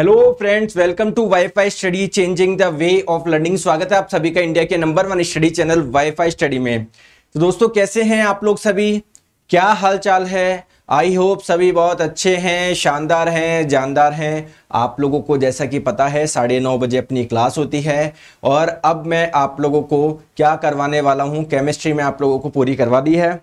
hello friends welcome to WiFi study changing the way of learning स्वागत है आप सभी का इंडिया के number one study channel WiFi study में तो दोस्तों कैसे हैं आप लोग सभी क्या हालचाल है आई होप सभी बहुत अच्छे हैं शानदार हैं जानदार हैं आप लोगों को जैसा कि पता है साढ़े नौ बजे अपनी क्लास होती है और अब मैं आप लोगों को क्या करवाने वाला हूँ केमिस्ट्री में आप लोगों को पूरी करवा दी है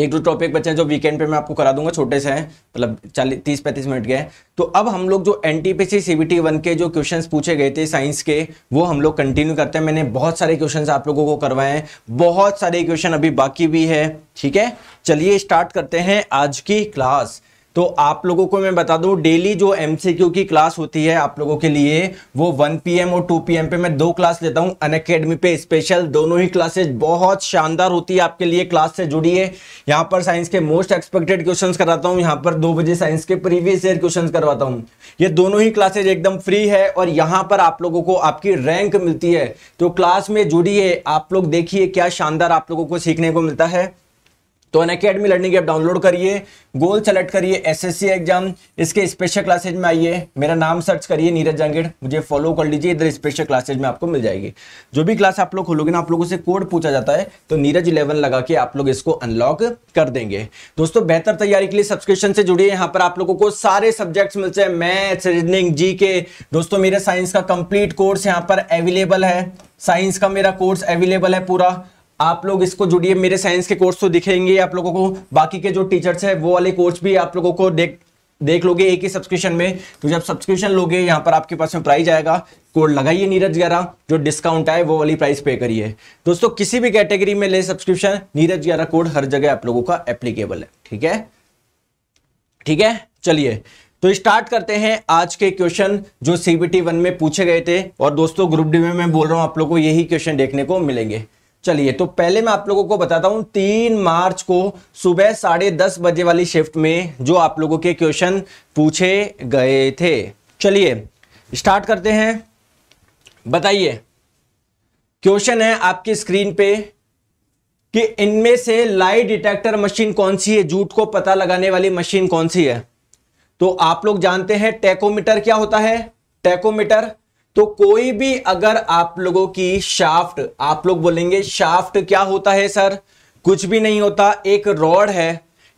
एक दो टॉपिक बचे हैं जो वीकेंड पे मैं आपको करा दूंगा छोटे से हैं मतलब चालीस तीस पैंतीस मिनट के तो अब हम लोग जो N T P C C one के जो क्वेश्चंस पूछे गए थे साइंस के वो हम लोग कंटिन्यू करते हैं मैंने बहुत सारे क्वेश्चंस आप लोगों को करवाए हैं बहुत सारे क्वेश्चन अभी बाकी भी है ठीक है चलिए स्टार्ट करते हैं आज की क्लास तो आप लोगों को मैं बता दूं डेली जो एम की क्लास होती है आप लोगों के लिए वो 1 पीएम और 2 पीएम पे मैं दो क्लास लेता हूं अन अकेडमी पे स्पेशल दोनों ही क्लासेज बहुत शानदार होती है आपके लिए क्लास से जुड़ी है यहाँ पर साइंस के मोस्ट एक्सपेक्टेड क्वेश्चन कराता हूँ यहाँ पर दो बजे साइंस के प्रीवियस ईयर क्वेश्चन करवाता हूँ ये दोनों ही क्लासेज एकदम फ्री है और यहाँ पर आप लोगों को आपकी रैंक मिलती है तो क्लास में जुड़िए आप लोग देखिए क्या शानदार आप लोगों को सीखने को मिलता है तो Unacademy learning app download करिए गोल सेलेक्ट करिए एसएससी एग्जाम इसके स्पेशल क्लासेज में आइए मेरा नाम सर्च करिए नीरज जांगेड़ मुझे फॉलो कर लीजिए इधर स्पेशल क्लासेज में आपको मिल जाएगी जो भी क्लास आप लोग खोलोगे ना आप लोगों से कोड पूछा जाता है तो नीरज इलेवन लगा के आप लोग इसको अनलॉक कर देंगे दोस्तों बेहतर तैयारी के लिए सब्सक्रिप्शन से जुड़िए यहाँ पर आप लोगों को सारे सब्जेक्ट्स मिलते हैं मैथ्स रीजनिंग जी के दोस्तों मेरे साइंस का कंप्लीट कोर्स यहाँ पर अवेलेबल है साइंस का मेरा कोर्स अवेलेबल है पूरा आप लोग इसको जुड़िए मेरे साइंस के कोर्स तो दिखेंगे आप लोगों को बाकी के जो टीचर्स है वो वाले कोर्स भी आप लोगों को देख देख लोगे एक ही सब्सक्रिप्शन में तो जब सब्सक्रिप्शन लोगे यहाँ पर आपके पास में प्राइस आएगा कोड लगाइए नीरज ग्यारह जो डिस्काउंट आए वो वाली प्राइस पे करिए दोस्तों किसी भी कैटेगरी में ले सब्सक्रिप्शन नीरज ग्यारह कोड हर जगह आप लोगों का एप्लीकेबल है ठीक है ठीक है चलिए तो स्टार्ट करते हैं आज के क्वेश्चन जो सीबीटी वन में पूछे गए थे और दोस्तों ग्रुप डी में मैं बोल रहा हूँ आप लोग को यही क्वेश्चन देखने को मिलेंगे चलिए तो पहले मैं आप लोगों को बताता हूँ तीन मार्च को सुबह साढ़े दस बजे वाली शिफ्ट में जो आप लोगों के क्वेश्चन पूछे गए थे चलिए स्टार्ट करते हैं बताइए क्वेश्चन है आपकी स्क्रीन पे कि इनमें से लाई डिटेक्टर मशीन कौन सी है जूट को पता लगाने वाली मशीन कौन सी है तो आप लोग जानते हैं टेकोमीटर क्या होता है टेकोमीटर तो कोई भी अगर आप लोगों की शाफ्ट आप लोग बोलेंगे शाफ्ट क्या होता है सर कुछ भी नहीं होता एक रॉड है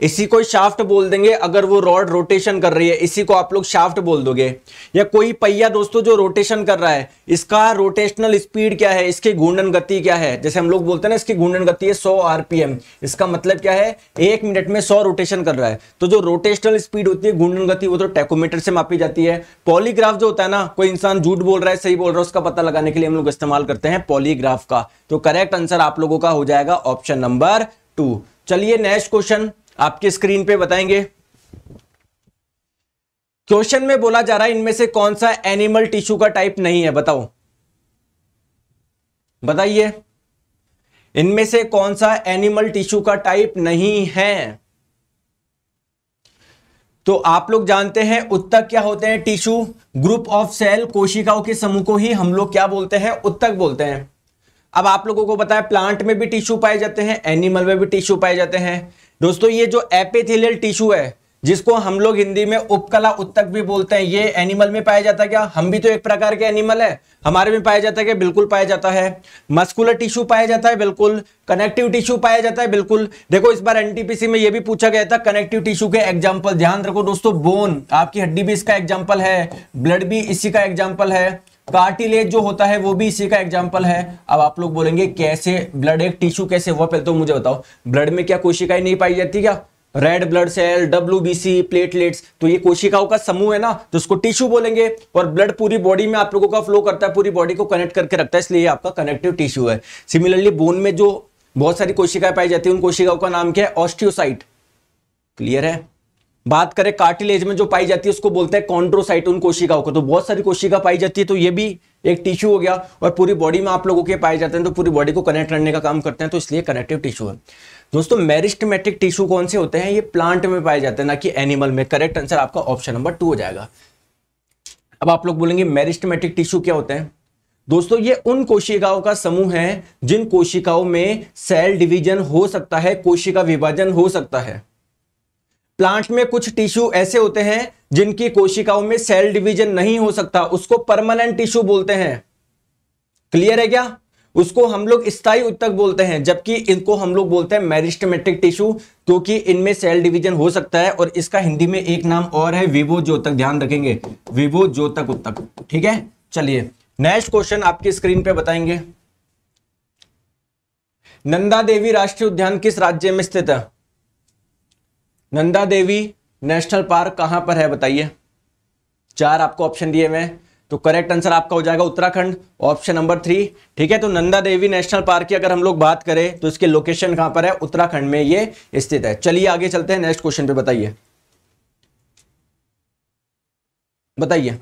इसी को शाफ्ट बोल देंगे अगर वो रॉड रोटेशन कर रही है इसी को आप लोग शाफ्ट बोल दोगे या कोई पहिया दोस्तों जो रोटेशन कर रहा है इसका रोटेशनल स्पीड क्या है इसकी घूर्णन गति क्या है जैसे हम लोग बोलते हैं ना इसकी घूर्णन गति है 100 आरपीएम इसका मतलब क्या है एक मिनट में 100 रोटेशन कर रहा है तो जो रोटेशनल स्पीड होती है घूर्णन गति वो तो टेकोमीटर से मापी जाती है पॉलीग्राफ जो होता है ना कोई इंसान झूठ बोल रहा है सही बोल रहा है उसका पता लगाने के लिए हम लोग इस्तेमाल करते हैं पॉलीग्राफ का तो करेक्ट आंसर आप लोगों का हो जाएगा ऑप्शन नंबर टू चलिए नेक्स्ट क्वेश्चन आपके स्क्रीन पे बताएंगे क्वेश्चन में बोला जा रहा है इनमें से कौन सा एनिमल टिश्यू का टाइप नहीं है बताओ बताइए इनमें से कौन सा एनिमल टिश्यू का टाइप नहीं है तो आप लोग जानते हैं उत्तक क्या होते हैं टिश्यू ग्रुप ऑफ सेल कोशिकाओं के समूह को ही हम लोग क्या बोलते हैं उत्तक बोलते हैं अब आप लोगों को बताया प्लांट में भी टिश्यू पाए जाते हैं एनिमल में भी टिश्यू पाए जाते हैं दोस्तों ये जो एपिथेलियल टिश्यू है जिसको हम लोग हिंदी में उपकला उत्तक भी बोलते हैं ये एनिमल में पाया जाता है क्या हम भी तो एक प्रकार के एनिमल है हमारे में पाया जाता है क्या बिल्कुल पाया जाता है मस्कुलर टिश्यू पाया जाता है बिल्कुल कनेक्टिव टिश्यू पाया जाता है बिल्कुल देखो इस बार एनटीपीसी में ये भी पूछा गया था कनेक्टिव टिश्यू के एग्जाम्पल ध्यान रखो दोस्तों बोन आपकी हड्डी भी इसका एग्जाम्पल है ब्लड भी इसी का एग्जाम्पल है कार्टिलेज जो होता है वो भी इसी का एग्जाम्पल है अब आप लोग बोलेंगे कैसे ब्लड एक टिश्यू कैसे हुआ पहले तो मुझे बताओ ब्लड में क्या कोशिकाएं नहीं पाई जाती क्या red blood cell W B C platelets तो ये कोशिकाओं का समूह है ना तो उसको टिश्यू बोलेंगे और ब्लड पूरी बॉडी में आप लोगों का फ्लो करता है पूरी बॉडी को कनेक्ट करके रखता है इसलिए आपका कनेक्टिव टिश्यू है सिमिलरली बोन में जो बहुत सारी कोशिकाएं पाई जाती है उन कोशिकाओं का नाम क्या है ऑस्टियोसाइट क्लियर है बात करें कार्टिलेज में जो पाई जाती है उसको बोलते हैं कॉन्ड्रोसाइटोन कोशिकाओं को तो बहुत सारी कोशिका पाई जाती है तो ये भी एक टिश्यू हो गया और पूरी बॉडी में आप लोगों के पाए जाते हैं तो पूरी बॉडी को कनेक्ट करने का काम करते हैं तो इसलिए कनेक्टिव टिश्यू है दोस्तों मेरिस्टमेटिक टिश्यू कौन से होते हैं ये प्लांट में पाए जाते हैं ना कि एनिमल में करेक्ट आंसर आपका ऑप्शन नंबर टू हो जाएगा अब आप लोग बोलेंगे मेरिस्टमेटिक टिश्यू क्या होते हैं दोस्तों ये उन कोशिकाओं का समूह है जिन कोशिकाओं में सेल डिवीजन हो सकता है कोशिका विभाजन हो सकता है प्लांट में कुछ टिश्यू ऐसे होते हैं जिनकी कोशिकाओं में सेल डिवीजन नहीं हो सकता उसको परमानेंट टिश्यू बोलते हैं क्लियर है क्या उसको हम लोग स्थायी उत्तक बोलते हैं जबकि इनको हम लोग बोलते हैं मैरिस्टमेटिक टिश्यू क्योंकि इनमें सेल डिवीजन हो सकता है और इसका हिंदी में एक नाम और है विवो ज्योतक ध्यान रखेंगे विवो ज्योतक उत्तक ठीक है चलिए नेक्स्ट क्वेश्चन आपकी स्क्रीन पे बताएंगे नंदा देवी राष्ट्रीय उद्यान किस राज्य में स्थित है नंदा देवी नेशनल पार्क कहां पर है बताइए चार आपको ऑप्शन दिए हुए तो करेक्ट आंसर आपका हो जाएगा उत्तराखंड ऑप्शन नंबर थ्री ठीक है तो नंदा देवी नेशनल पार्क की अगर हम लोग बात करें तो इसके लोकेशन कहां पर है उत्तराखंड में ये स्थित है चलिए आगे चलते हैं नेक्स्ट क्वेश्चन पे बताइए बताइए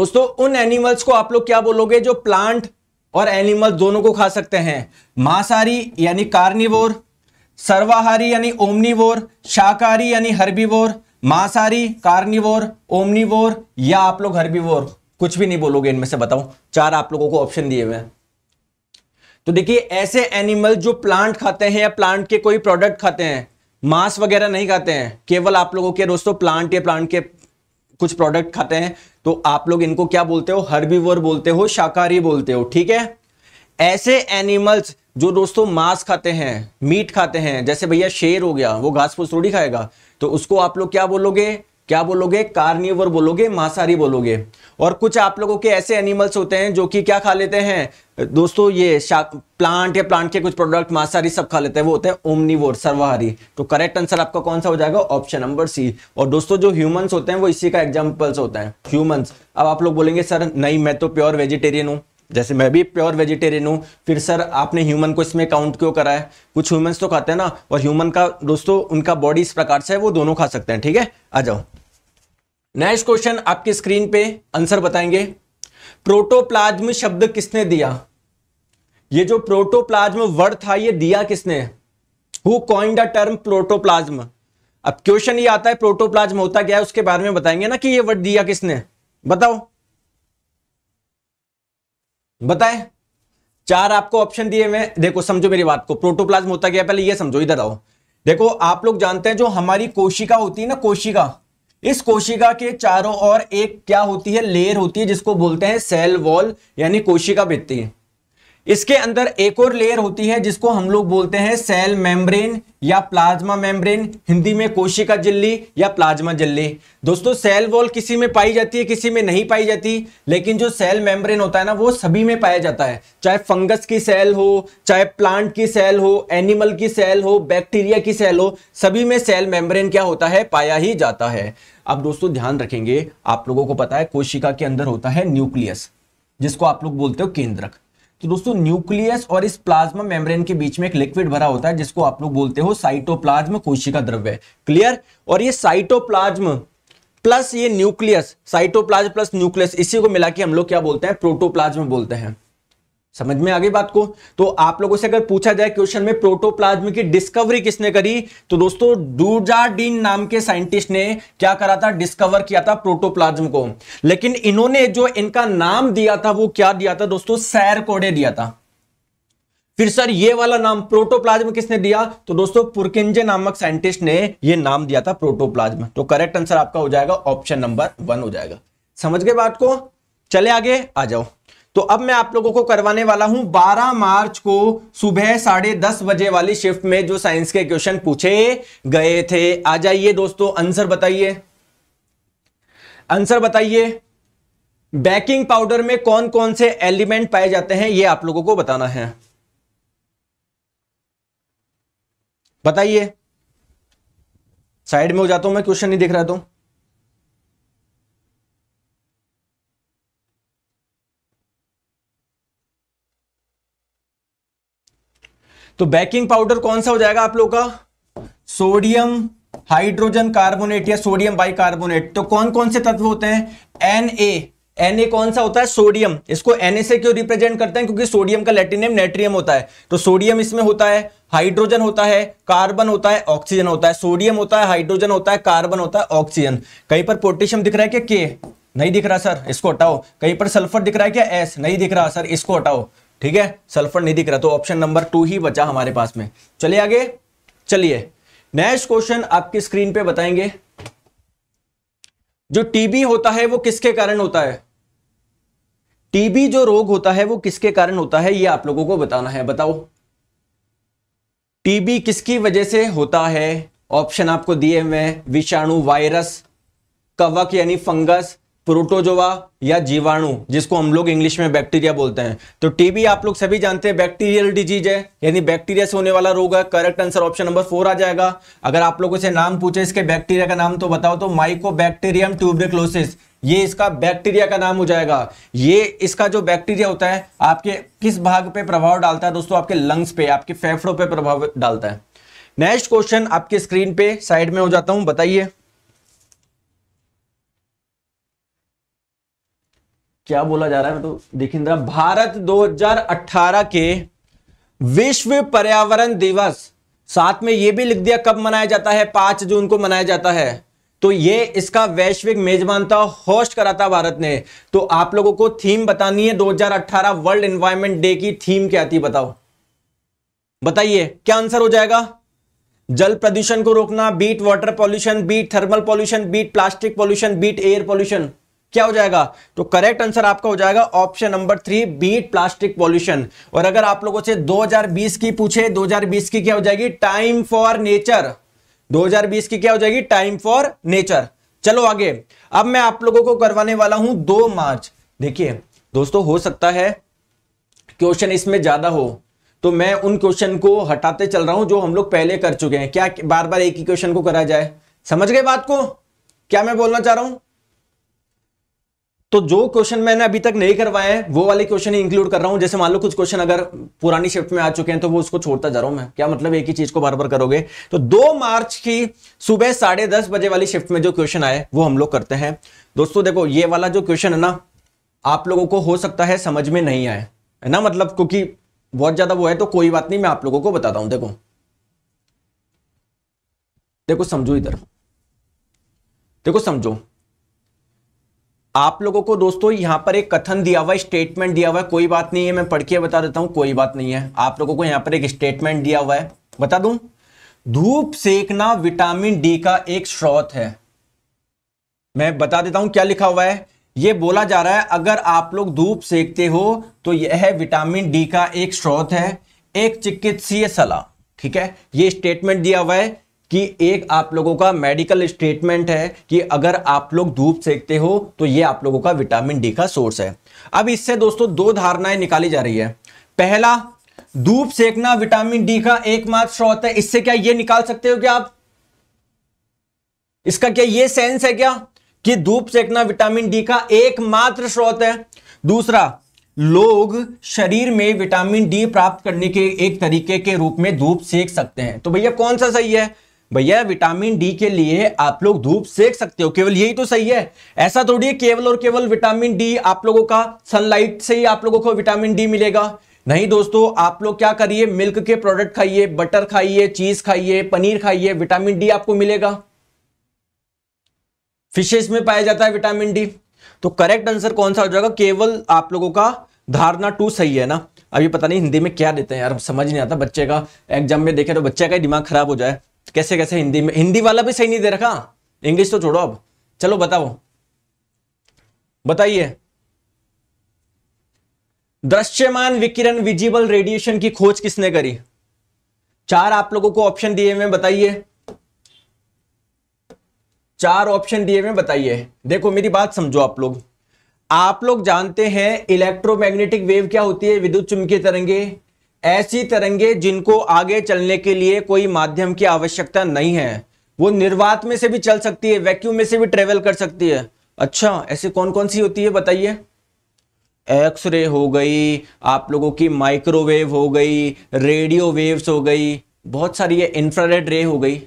दोस्तों उन एनिमल्स को आप लोग क्या बोलोगे जो प्लांट और एनिमल दोनों को खा सकते हैं मांसाहारी यानी कार्निवोर सर्वाहारी यानी ओमनीवोर शाकाहारी यानी हर्बीवोर मांसाहारी कार्निवोर ओमनीवोर या आप लोग हर्बीवोर कुछ भी नहीं बोलोगे इनमें से बताओ चार आप लोगों को ऑप्शन दिए हुए हैं तो देखिए ऐसे एनिमल जो प्लांट खाते हैं या प्लांट के कोई प्रोडक्ट खाते हैं मांस वगैरह नहीं खाते हैं केवल आप लोगों के दोस्तों प्लांट या प्लांट के कुछ प्रोडक्ट खाते हैं तो आप लोग इनको क्या बोलते हो हर्बीवर बोलते हो शाकाहारी बोलते हो ठीक है ऐसे एनिमल्स जो दोस्तों मांस खाते हैं मीट खाते हैं जैसे भैया शेर हो गया वो घास फूस थोड़ी खाएगा तो उसको आप लोग क्या बोलोगे क्या बोलोगे कार्निवर बोलोगे मांसाहारी बोलोगे और कुछ आप लोगों के ऐसे एनिमल्स होते हैं जो कि क्या खा लेते हैं दोस्तों ये प्लांट या प्लांट के कुछ प्रोडक्ट मांसाहारी सब खा लेते हैं वो होते हैं ओमनीवोर सर्वाहारी तो करेक्ट आंसर आपका कौन सा हो जाएगा ऑप्शन नंबर सी और दोस्तों जो ह्यूमंस होते हैं वो इसी का एग्जाम्पल्स होता है ह्यूमंस अब आप लोग बोलेंगे सर नहीं मैं तो प्योर वेजिटेरियन हूँ जैसे मैं भी प्योर वेजिटेरियन हूँ फिर सर आपने ह्यूमन को इसमें काउंट क्यों करा है कुछ ह्यूमन्स तो खाते हैं ना और ह्यूमन का दोस्तों उनका बॉडी इस प्रकार से है वो दोनों खा सकते हैं ठीक है आ जाओ नेक्स्ट क्वेश्चन आपकी स्क्रीन पे आंसर बताएंगे प्रोटोप्लाज्म शब्द किसने दिया ये जो प्रोटोप्लाज्म वर्ड था ये दिया किसने who coined the term protoplasm अब क्वेश्चन ये आता है प्रोटोप्लाज्म होता क्या है उसके बारे में बताएंगे ना कि ये वर्ड दिया किसने बताओ बताएं चार आपको ऑप्शन दिए मैं देखो समझो मेरी बात को प्रोटोप्लाज्म होता गया पहले ये समझो इधर आओ देखो आप लोग जानते हैं जो हमारी कोशिका होती है ना कोशिका इस कोशिका के चारों ओर एक क्या होती है लेयर होती है जिसको बोलते हैं सेल वॉल यानी कोशिका है इसके अंदर एक और लेयर होती है जिसको हम लोग बोलते हैं सेल मेम्ब्रेन या प्लाज्मा मेम्ब्रेन हिंदी में कोशिका जिल्ली या प्लाज्मा जिल्ली दोस्तों सेल वॉल किसी में पाई जाती है किसी में नहीं पाई जाती लेकिन जो सेल मेम्ब्रेन होता है ना वो सभी में पाया जाता है चाहे फंगस की सेल हो चाहे प्लांट की सेल हो एनिमल की सेल हो बैक्टीरिया की सेल हो सभी में सेल मेम्ब्रेन क्या होता है पाया ही जाता है अब दोस्तों ध्यान रखेंगे आप लोगों को पता है कोशिका के अंदर होता है न्यूक्लियस जिसको आप लोग बोलते हो केंद्रक तो दोस्तों न्यूक्लियस और इस प्लाज्मा मेम्ब्रेन के बीच में एक लिक्विड भरा होता है जिसको आप लोग बोलते हो साइटोप्लाज्म कोशिका द्रव्य क्लियर और ये साइटोप्लाज्म प्लस ये न्यूक्लियस साइटोप्लाज्म प्लस न्यूक्लियस इसी को मिला के हम लोग क्या बोलते हैं प्रोटोप्लाज्म बोलते हैं समझ में आ गई बात को तो आप लोगों से अगर पूछा जाए क्वेश्चन में प्रोटोप्लाज्म की डिस्कवरी किसने करी तो दोस्तों डूजाडीन नाम के साइंटिस्ट ने क्या करा था डिस्कवर किया था प्रोटोप्लाज्म को लेकिन इन्होंने जो इनका नाम दिया था वो क्या दिया था दोस्तों सैर कोडे दिया था फिर सर ये वाला नाम प्रोटोप्लाज्म किसने दिया तो दोस्तों पुरकिंजे नामक साइंटिस्ट ने यह नाम दिया था प्रोटोप्लाज्म तो करेक्ट आंसर आपका हो जाएगा ऑप्शन नंबर वन हो जाएगा समझ गए बात को चले आगे आ जाओ तो अब मैं आप लोगों को करवाने वाला हूं 12 मार्च को सुबह साढ़े दस बजे वाली शिफ्ट में जो साइंस के क्वेश्चन पूछे गए थे आ जाइए दोस्तों आंसर बताइए आंसर बताइए बेकिंग पाउडर में कौन कौन से एलिमेंट पाए जाते हैं ये आप लोगों को बताना है बताइए साइड में हो जाता हूं मैं क्वेश्चन नहीं दिख रहा तो तो बेकिंग पाउडर कौन सा हो जाएगा आप लोग का सोडियम हाइड्रोजन कार्बोनेट या सोडियम बाइकार्बोनेट तो कौन कौन से तत्व होते हैं एन ए एन ए कौन सा होता है सोडियम इसको एन ए से क्यों रिप्रेजेंट करते हैं क्योंकि सोडियम का लेटिनियम नेट्रियम होता है तो सोडियम इसमें होता है हाइड्रोजन होता है कार्बन होता है ऑक्सीजन होता है सोडियम होता है हाइड्रोजन होता है कार्बन होता है ऑक्सीजन कहीं पर पोटेशियम दिख रहा है क्या के नहीं दिख रहा सर इसको हटाओ कहीं पर सल्फर दिख रहा है क्या एस नहीं दिख रहा सर इसको हटाओ ठीक है सल्फर नहीं दिख रहा तो ऑप्शन नंबर टू ही बचा हमारे पास में चलिए आगे चलिए नेक्स्ट क्वेश्चन आपकी स्क्रीन पे बताएंगे जो टीबी होता है वो किसके कारण होता है टीबी जो रोग होता है वो किसके कारण होता है ये आप लोगों को बताना है बताओ टीबी किसकी वजह से होता है ऑप्शन आपको दिए हुए हैं विषाणु वायरस कवक यानी फंगस प्रोटोजोवा या जीवाणु जिसको हम लोग इंग्लिश में बैक्टीरिया बोलते हैं तो टीबी आप लोग सभी जानते हैं बैक्टीरियल डिजीज है यानी बैक्टीरिया से होने वाला रोग है correct answer option number four आ जाएगा अगर आप लोगों से नाम पूछे इसके बैक्टीरिया का नाम तो बताओ तो माइको बैक्टीरियम ये इसका बैक्टीरिया का नाम हो जाएगा ये इसका जो बैक्टीरिया होता है आपके किस भाग पे प्रभाव डालता है दोस्तों आपके लंग्स पे आपके फेफड़ों पे प्रभाव डालता है नेक्स्ट क्वेश्चन आपके स्क्रीन पे साइड में हो जाता हूं बताइए क्या बोला जा रहा है तो देख ही भारत 2018 के विश्व पर्यावरण दिवस साथ में यह भी लिख दिया कब मनाया जाता है पांच जून को मनाया जाता है तो ये इसका वैश्विक मेजबानता होस्ट करा था भारत ने तो आप लोगों को थीम बतानी है 2018 वर्ल्ड एनवायरमेंट डे की थीम क्या थी बताओ बताइए क्या आंसर हो जाएगा जल प्रदूषण को रोकना beat water pollution beat thermal pollution beat plastic pollution beat air pollution क्या हो जाएगा तो करेक्ट आंसर आपका हो जाएगा option number three beat plastic pollution और अगर आप लोगों से 2020 की पूछे 2020 की क्या हो जाएगी टाइम फॉर नेचर 2020 की क्या हो जाएगी टाइम फॉर नेचर चलो आगे अब मैं आप लोगों को करवाने वाला हूं दो मार्च देखिए दोस्तों हो सकता है क्वेश्चन इसमें ज्यादा हो तो मैं उन क्वेश्चन को हटाते चल रहा हूं जो हम लोग पहले कर चुके हैं क्या बार बार एक ही क्वेश्चन को करा जाए समझ गए बात को क्या मैं बोलना चाह रहा हूं तो जो क्वेश्चन मैंने अभी तक नहीं करवाए वो वाले क्वेश्चन इंक्लूड कर रहा हूं जैसे मान लो कुछ क्वेश्चन अगर पुरानी शिफ्ट में आ चुके हैं तो वो उसको छोड़ता जा रहा हूं मैं क्या मतलब एक ही चीज को बार बार करोगे तो दो मार्च की सुबह साढ़े दस बजे वाली शिफ्ट में जो क्वेश्चन आए वो हम लोग करते हैं दोस्तों देखो ये वाला जो क्वेश्चन है ना आप लोगों को हो सकता है समझ में नहीं आए है ना मतलब क्योंकि बहुत ज्यादा वो है तो कोई बात नहीं मैं आप लोगों को बताता हूं देखो देखो समझो इधर देखो समझो आप लोगों को दोस्तों यहां पर एक कथन दिया हुआ है स्टेटमेंट दिया हुआ है कोई बात नहीं है मैं पढ़ के बता देता हूं कोई बात नहीं है आप लोगों को यहां पर एक स्टेटमेंट दिया हुआ है बता दू धूप सेकना विटामिन डी का एक स्रोत है मैं बता देता हूं क्या लिखा हुआ है यह बोला जा रहा है अगर आप लोग धूप सेकते हो तो यह विटामिन डी का एक स्रोत है एक चिकित्सीय सलाह ठीक है ये स्टेटमेंट दिया हुआ है कि एक आप लोगों का मेडिकल स्टेटमेंट है कि अगर आप लोग धूप सेकते हो तो ये आप लोगों का विटामिन डी का सोर्स है अब इससे दोस्तों दो धारणाएं निकाली जा रही है पहला धूप सेकना विटामिन डी का एकमात्र स्रोत है इससे क्या ये निकाल सकते हो क्या आप इसका क्या ये सेंस है क्या कि धूप सेकना विटामिन डी का एकमात्र स्रोत है दूसरा लोग शरीर में विटामिन डी प्राप्त करने के एक तरीके के रूप में धूप सेक सकते हैं तो भैया कौन सा सही है भैया विटामिन डी के लिए आप लोग धूप सेक सकते हो केवल यही तो सही है ऐसा थोड़ी है केवल और केवल विटामिन डी आप लोगों का सनलाइट से ही आप लोगों को विटामिन डी मिलेगा नहीं दोस्तों आप लोग क्या करिए मिल्क के प्रोडक्ट खाइए बटर खाइए चीज खाइए पनीर खाइए विटामिन डी आपको मिलेगा फिशेस में पाया जाता है विटामिन डी तो करेक्ट आंसर कौन सा हो जाएगा केवल आप लोगों का धारणा टू सही है ना अभी पता नहीं हिंदी में क्या देते हैं यार समझ नहीं आता बच्चे का एग्जाम में देखे तो बच्चे का ही दिमाग खराब हो जाए कैसे कैसे हिंदी में हिंदी वाला भी सही नहीं दे रखा इंग्लिश तो छोड़ो अब चलो बताओ बताइए दृश्यमान विकिरण विजिबल रेडिएशन की खोज किसने करी चार आप लोगों को ऑप्शन दिए हुए बताइए चार ऑप्शन दिए हुए बताइए देखो मेरी बात समझो आप लोग आप लोग जानते हैं इलेक्ट्रोमैग्नेटिक वेव क्या होती है विद्युत चुंबकीय तरंगे ऐसी तरंगे जिनको आगे चलने के लिए कोई माध्यम की आवश्यकता नहीं है वो निर्वात में से भी चल सकती है वैक्यूम में से भी ट्रेवल कर सकती है अच्छा ऐसे कौन कौन सी होती है बताइए एक्सरे हो गई आप लोगों की माइक्रोवेव हो गई रेडियो वेव्स हो गई बहुत सारी है इंफ्रारेड रे हो गई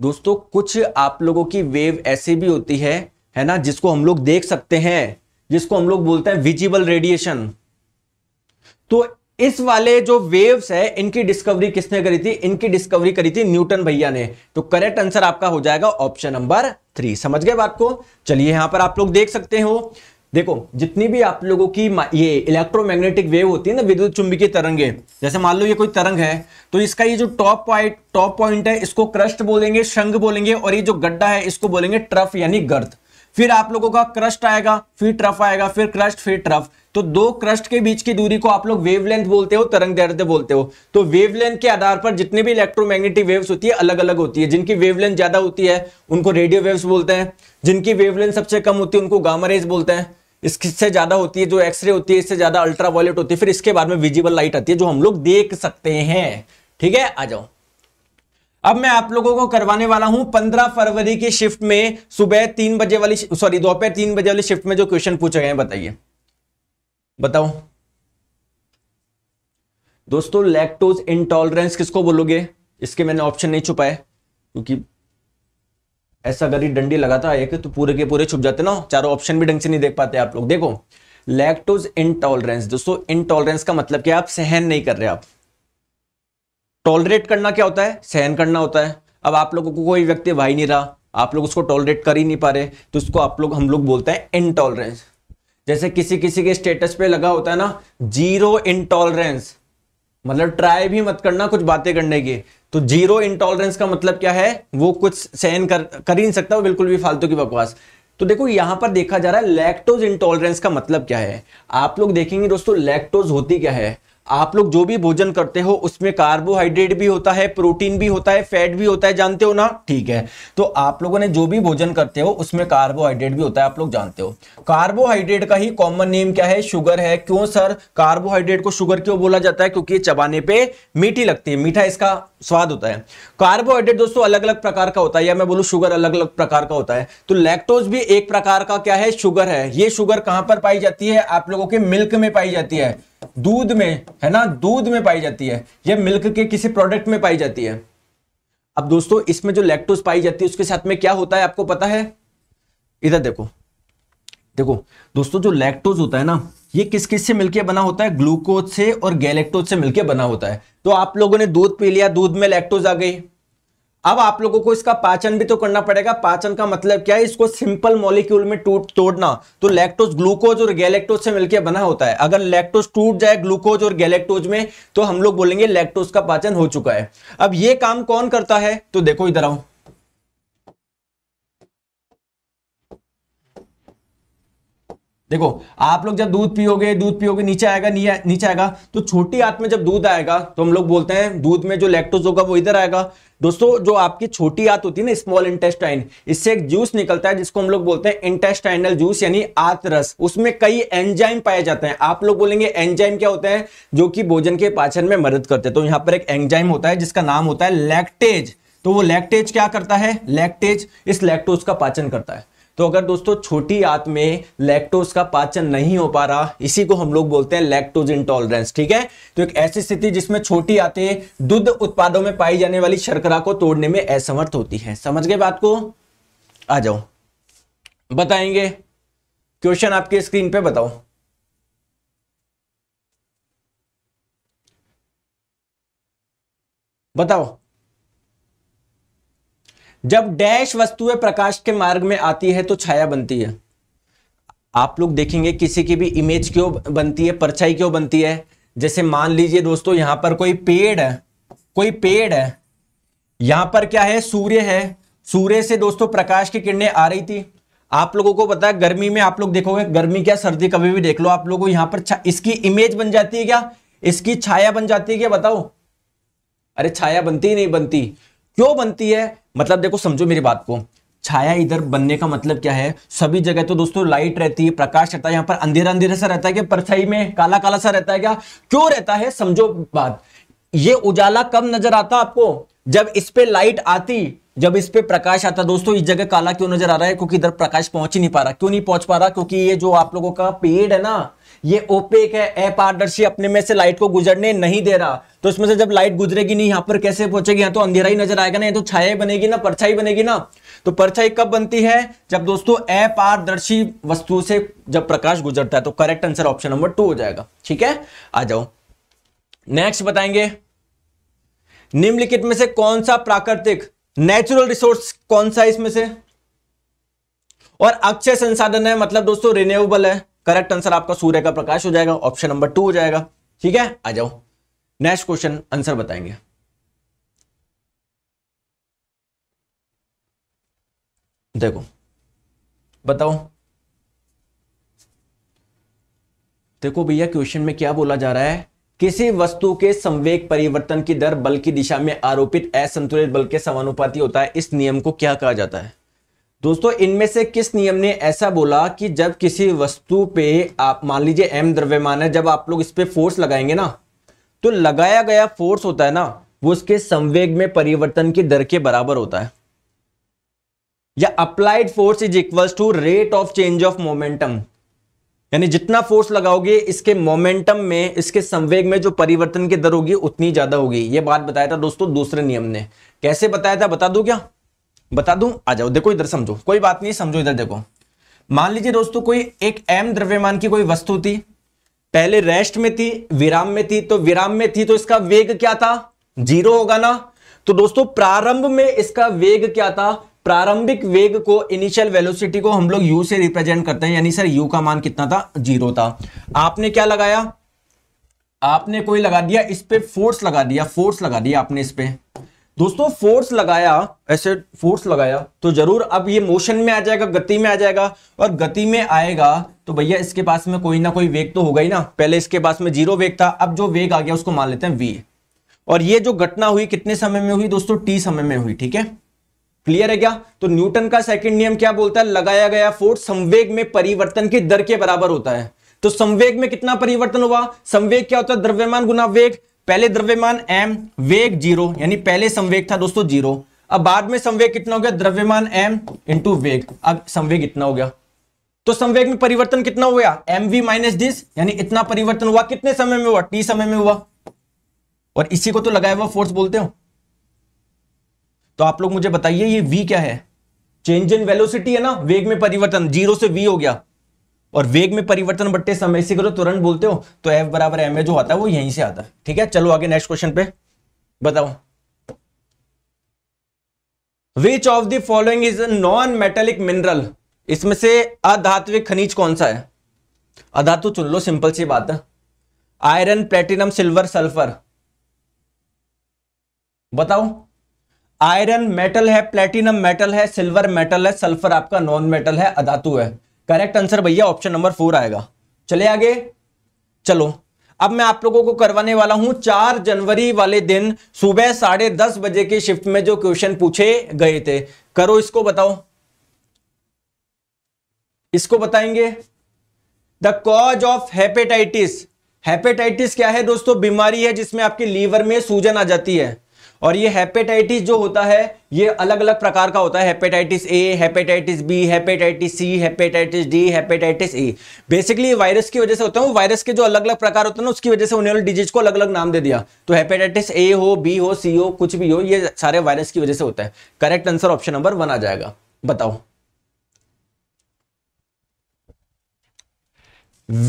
दोस्तों कुछ आप लोगों की वेव ऐसी भी होती है है ना जिसको हम लोग देख सकते हैं जिसको हम लोग बोलते हैं विजिबल रेडिएशन तो इस वाले जो वेव्स है इनकी डिस्कवरी किसने करी थी इनकी डिस्कवरी करी थी न्यूटन भैया ने तो करेक्ट आंसर आपका हो जाएगा ऑप्शन नंबर थ्री समझ गए बात को चलिए यहां पर आप लोग देख सकते हो देखो जितनी भी आप लोगों की ये इलेक्ट्रोमैग्नेटिक वेव होती है ना विद्युत चुंबकीय तरंगे जैसे मान लो ये कोई तरंग है तो इसका ये जो टॉप पॉइंट टॉप पॉइंट है इसको क्रस्ट बोलेंगे शंग बोलेंगे और ये जो गड्ढा है इसको बोलेंगे ट्रफ यानी गर्द फिर आप लोगों का क्रस्ट आएगा फिर ट्रफ आएगा फिर क्रस्ट फिर ट्रफ तो दो क्रस्ट के बीच की दूरी को आप लोग वेवलेंथ बोलते हो तरंग दैर्ध्य बोलते हो तो वेवलेंथ के आधार पर जितने भी इलेक्ट्रोमैग्नेटिक वेव्स होती है अलग अलग होती है जिनकी वेवलेंथ ज्यादा होती है उनको रेडियो वेव्स बोलते हैं जिनकी वेवलेंथ सबसे कम होती है उनको गामा रेज बोलते हैं इससे ज्यादा होती है जो एक्सरे होती है इससे ज्यादा अल्ट्रा वायलेट होती है फिर इसके बाद में विजिबल लाइट आती है जो हम लोग देख सकते हैं ठीक है आ जाओ अब मैं आप लोगों को करवाने वाला हूं पंद्रह फरवरी की शिफ्ट में सुबह तीन बजे वाली सॉरी दोपहर तीन बजे वाली शिफ्ट में जो क्वेश्चन पूछे गए हैं बताइए बताओ दोस्तों लैक्टोज इंटॉलरेंस किसको बोलोगे इसके मैंने ऑप्शन नहीं छुपाए क्योंकि ऐसा अगर डंडी लगाता एक तो पूरे के पूरे छुप जाते ना चारों ऑप्शन भी ढंग से नहीं देख पाते आप लोग देखो लैक्टोज इंटॉलरेंस दोस्तों इंटॉलरेंस का मतलब क्या आप सहन नहीं कर रहे आप टॉलरेट करना क्या होता है सहन करना होता है अब आप लोगों को कोई व्यक्ति भाई नहीं रहा आप लोग उसको टॉलरेट कर ही नहीं पा रहे तो उसको आप लोग हम लोग बोलते हैं इनटॉलरेंस जैसे किसी किसी के स्टेटस पे लगा होता है ना जीरो इंटॉलरेंस मतलब ट्राई भी मत करना कुछ बातें करने की तो जीरो इंटॉलरेंस का मतलब क्या है वो कुछ सहन कर कर ही नहीं सकता वो बिल्कुल भी फालतू की बकवास तो देखो यहां पर देखा जा रहा है लैक्टोज इंटॉलरेंस का मतलब क्या है आप लोग देखेंगे दोस्तों लैक्टोज होती क्या है आप लोग जो भी भोजन करते हो उसमें कार्बोहाइड्रेट भी होता है प्रोटीन भी होता है फैट भी होता है जानते हो ना ठीक है तो आप लोगों ने जो भी भोजन करते हो उसमें कार्बोहाइड्रेट भी होता है आप लोग जानते हो कार्बोहाइड्रेट का ही कॉमन नेम क्या है शुगर है क्यों सर कार्बोहाइड्रेट को शुगर क्यों बोला जाता है क्योंकि चबाने पर मीठी लगती है मीठा इसका स्वाद होता है कार्बोहाइड्रेट दोस्तों अलग अलग प्रकार का होता है या मैं बोलू शुगर अलग अलग प्रकार का होता है तो लैक्टोज भी एक प्रकार का क्या है शुगर है ये शुगर कहां पर पाई जाती है आप लोगों के मिल्क में पाई जाती है दूध में है ना दूध में पाई जाती है या मिल्क के किसी प्रोडक्ट में पाई जाती है अब दोस्तों इसमें जो लैक्टोज पाई जाती है उसके साथ में क्या होता है आपको पता है इधर देखो देखो दोस्तों जो लैक्टोज होता है ना ये किस किस से मिलकर बना होता है ग्लूकोज से और गैलेक्टोज से मिलकर बना होता है तो आप लोगों ने दूध पी लिया दूध में लैक्टोज आ गई अब आप लोगों को इसका पाचन भी तो करना पड़ेगा पाचन का मतलब क्या है इसको सिंपल मॉलिक्यूल में टूट तोड़ना तो लैक्टोज ग्लूकोज और गैलेक्टोज से मिलकर बना होता है अगर लैक्टोज टूट जाए ग्लूकोज और गैलेक्टोज में तो हम लोग बोलेंगे लैक्टोज का पाचन हो चुका है अब ये काम कौन करता है तो देखो इधर आओ देखो आप लोग जब दूध पियोगे दूध पियोगे नीचे आएगा नीचे आएगा तो छोटी आंत में जब दूध आएगा तो हम लोग बोलते हैं दूध में जो लैक्टोज होगा वो इधर आएगा दोस्तों जो आपकी छोटी आंत होती है ना स्मॉल इंटेस्टाइन इससे एक जूस निकलता है जिसको हम लोग बोलते हैं इंटेस्टाइनल जूस यानी आतरस उसमें कई एंजाइम पाए जाते हैं आप लोग बोलेंगे एंजाइम क्या होते हैं जो कि भोजन के पाचन में मदद करते हैं तो यहां पर एक एंजाइम होता है जिसका नाम होता है लैक्टेज तो वो लैक्टेज क्या करता है लैक्टेज इस लैक्टोज का पाचन करता है तो अगर दोस्तों छोटी आंत में लैक्टोज का पाचन नहीं हो पा रहा इसी को हम लोग बोलते हैं लैक्टोज इंटॉलरेंस ठीक है तो एक ऐसी स्थिति जिसमें छोटी आते दुग्ध उत्पादों में पाई जाने वाली शर्करा को तोड़ने में असमर्थ होती है समझ गए बात को आ जाओ बताएंगे क्वेश्चन आपके स्क्रीन पे बताओ बताओ जब डैश वस्तुएं प्रकाश के मार्ग में आती है तो छाया बनती है आप लोग देखेंगे किसी की भी इमेज क्यों बनती है परछाई क्यों बनती है जैसे मान लीजिए दोस्तों यहां पर कोई पेड़ है कोई पेड़ है यहां पर क्या है सूर्य है सूर्य से दोस्तों प्रकाश की किरणें आ रही थी आप लोगों को पता है गर्मी में आप लोग देखोगे गर्मी क्या सर्दी कभी भी देख लो आप लोगों को यहां पर इसकी इमेज बन जाती है क्या इसकी छाया बन जाती है क्या बताओ अरे छाया बनती ही नहीं बनती क्यों बनती है मतलब देखो समझो मेरी बात को छाया इधर बनने का मतलब क्या है सभी जगह तो दोस्तों लाइट रहती है प्रकाश रहता है यहाँ पर अंधेरा अंधेरा सा रहता है कि परछाई में काला काला सा रहता है क्या क्यों रहता है समझो बात ये उजाला कब नजर आता आपको जब इस पे लाइट आती जब इस पे प्रकाश आता दोस्तों इस जगह काला क्यों नजर आ रहा है क्योंकि इधर प्रकाश पहुंच ही नहीं पा रहा क्यों नहीं पहुंच पा रहा क्योंकि ये जो आप लोगों का पेड़ है ना ये ओपेक है अपारदर्शी अपने में से लाइट को गुजरने नहीं दे रहा तो इसमें से जब लाइट गुजरेगी नहीं यहां पर कैसे पहुंचेगी यहां तो अंधेरा ही नजर आएगा ना तो छाया बनेगी ना परछाई बनेगी ना तो परछाई कब बनती है जब दोस्तों अपारदर्शी वस्तु से जब प्रकाश गुजरता है तो correct answer option number two हो जाएगा ठीक है आ जाओ नेक्स्ट बताएंगे निम्नलिखित में से कौन सा प्राकृतिक नेचुरल रिसोर्स कौन सा इसमें से और अक्षय संसाधन है मतलब दोस्तों रिन्यूएबल है करेक्ट आंसर आपका सूर्य का प्रकाश हो जाएगा ऑप्शन नंबर टू हो जाएगा ठीक है आ जाओ नेक्स्ट क्वेश्चन आंसर बताएंगे देखो बताओ देखो भैया क्वेश्चन में क्या बोला जा रहा है किसी वस्तु के संवेग परिवर्तन की दर बल की दिशा में आरोपित असंतुलित बल के समानुपाती होता है इस नियम को क्या कहा जाता है दोस्तों इनमें से किस नियम ने ऐसा बोला कि जब किसी वस्तु पे आप मान लीजिए एम द्रव्यमान है जब आप लोग इस पे फोर्स लगाएंगे ना तो लगाया गया फोर्स होता है ना वो उसके संवेग में परिवर्तन की दर के बराबर होता है या applied force is equal to rate of change of momentum यानी जितना फोर्स लगाओगे इसके मोमेंटम में इसके संवेग में जो परिवर्तन की दर होगी उतनी ज्यादा होगी यह बात बताया था दोस्तों दूसरे नियम ने कैसे बताया था बता दू क्या बता दूं आ जाओ देखो इधर समझो कोई बात नहीं समझो इधर देखो मान लीजिए दोस्तों कोई एक एम द्रव्यमान की कोई वस्तु थी पहले रेस्ट में थी विराम में थी तो विराम में थी तो इसका वेग क्या था जीरो होगा ना तो दोस्तों प्रारंभ में इसका वेग क्या था प्रारंभिक वेग को इनिशियल वेलोसिटी को हम लोग यू से रिप्रेजेंट करते हैं यानी सर यू का मान कितना था जीरो था आपने क्या लगाया आपने कोई लगा दिया इस पर फोर्स लगा दिया फोर्स लगा दिया आपने इस पर दोस्तों फोर्स लगाया ऐसे फोर्स लगाया तो जरूर अब ये मोशन में आ जाएगा गति में आ जाएगा और गति में आएगा तो भैया इसके पास में कोई ना कोई वेग तो होगा ही ना पहले इसके पास में जीरो वेग था अब जो वेग आ गया उसको मान लेते हैं वी और ये जो घटना हुई कितने समय में हुई दोस्तों टी समय में हुई ठीक है क्लियर है क्या तो न्यूटन का सेकेंड नियम क्या बोलता है लगाया गया फोर्स संवेग में परिवर्तन की दर के बराबर होता है तो संवेग में कितना परिवर्तन हुआ संवेग क्या होता है द्रव्यमान गुना वेग पहले द्रव्यमान एम वेग जीरो यानी पहले संवेग था दोस्तों जीरो अब बाद में संवेग कितना हो गया द्रव्यमान एम इंटू वेग अब संवेग इतना हो गया तो संवेग में परिवर्तन कितना हो गया एम वी माइनस दिस यानी इतना परिवर्तन हुआ कितने समय में हुआ टी समय में हुआ और इसी को तो लगाया हुआ फोर्स बोलते हो तो आप लोग मुझे बताइए ये वी क्या है चेंज इन वेलोसिटी है ना वेग में परिवर्तन जीरो से वी हो गया और वेग में परिवर्तन बट्टे समय से करो तुरंत बोलते हो तो एफ बराबर एम जो आता है वो यहीं से आता है ठीक है चलो आगे नेक्स्ट क्वेश्चन पे बताओ which of the following is non metallic mineral इसमें से अधात्विक खनिज कौन सा है अधातु चुन लो सिंपल सी बात है आयरन प्लेटिनम सिल्वर सल्फर बताओ आयरन मेटल है प्लेटिनम मेटल है सिल्वर मेटल है सल्फर आपका नॉन मेटल है अधातु है करेक्ट आंसर भैया ऑप्शन नंबर फोर आएगा चले आगे चलो अब मैं आप लोगों को करवाने वाला हूं चार जनवरी वाले दिन सुबह साढ़े दस बजे के शिफ्ट में जो क्वेश्चन पूछे गए थे करो इसको बताओ इसको बताएंगे the cause of hepatitis hepatitis क्या है दोस्तों बीमारी है जिसमें आपके लीवर में सूजन आ जाती है और ये हेपेटाइटिस जो होता है ये अलग अलग प्रकार का होता है hepatitis A hepatitis B hepatitis C hepatitis D hepatitis A basically virus की वजह से होता है वायरस के जो अलग अलग प्रकार होते हैं ना उसकी वजह से उन्होंने डिजीज को अलग अलग नाम दे दिया तो हेपेटाइटिस ए हो बी हो सी हो कुछ भी हो ये सारे वायरस की वजह से होता है correct answer option number one आ जाएगा बताओ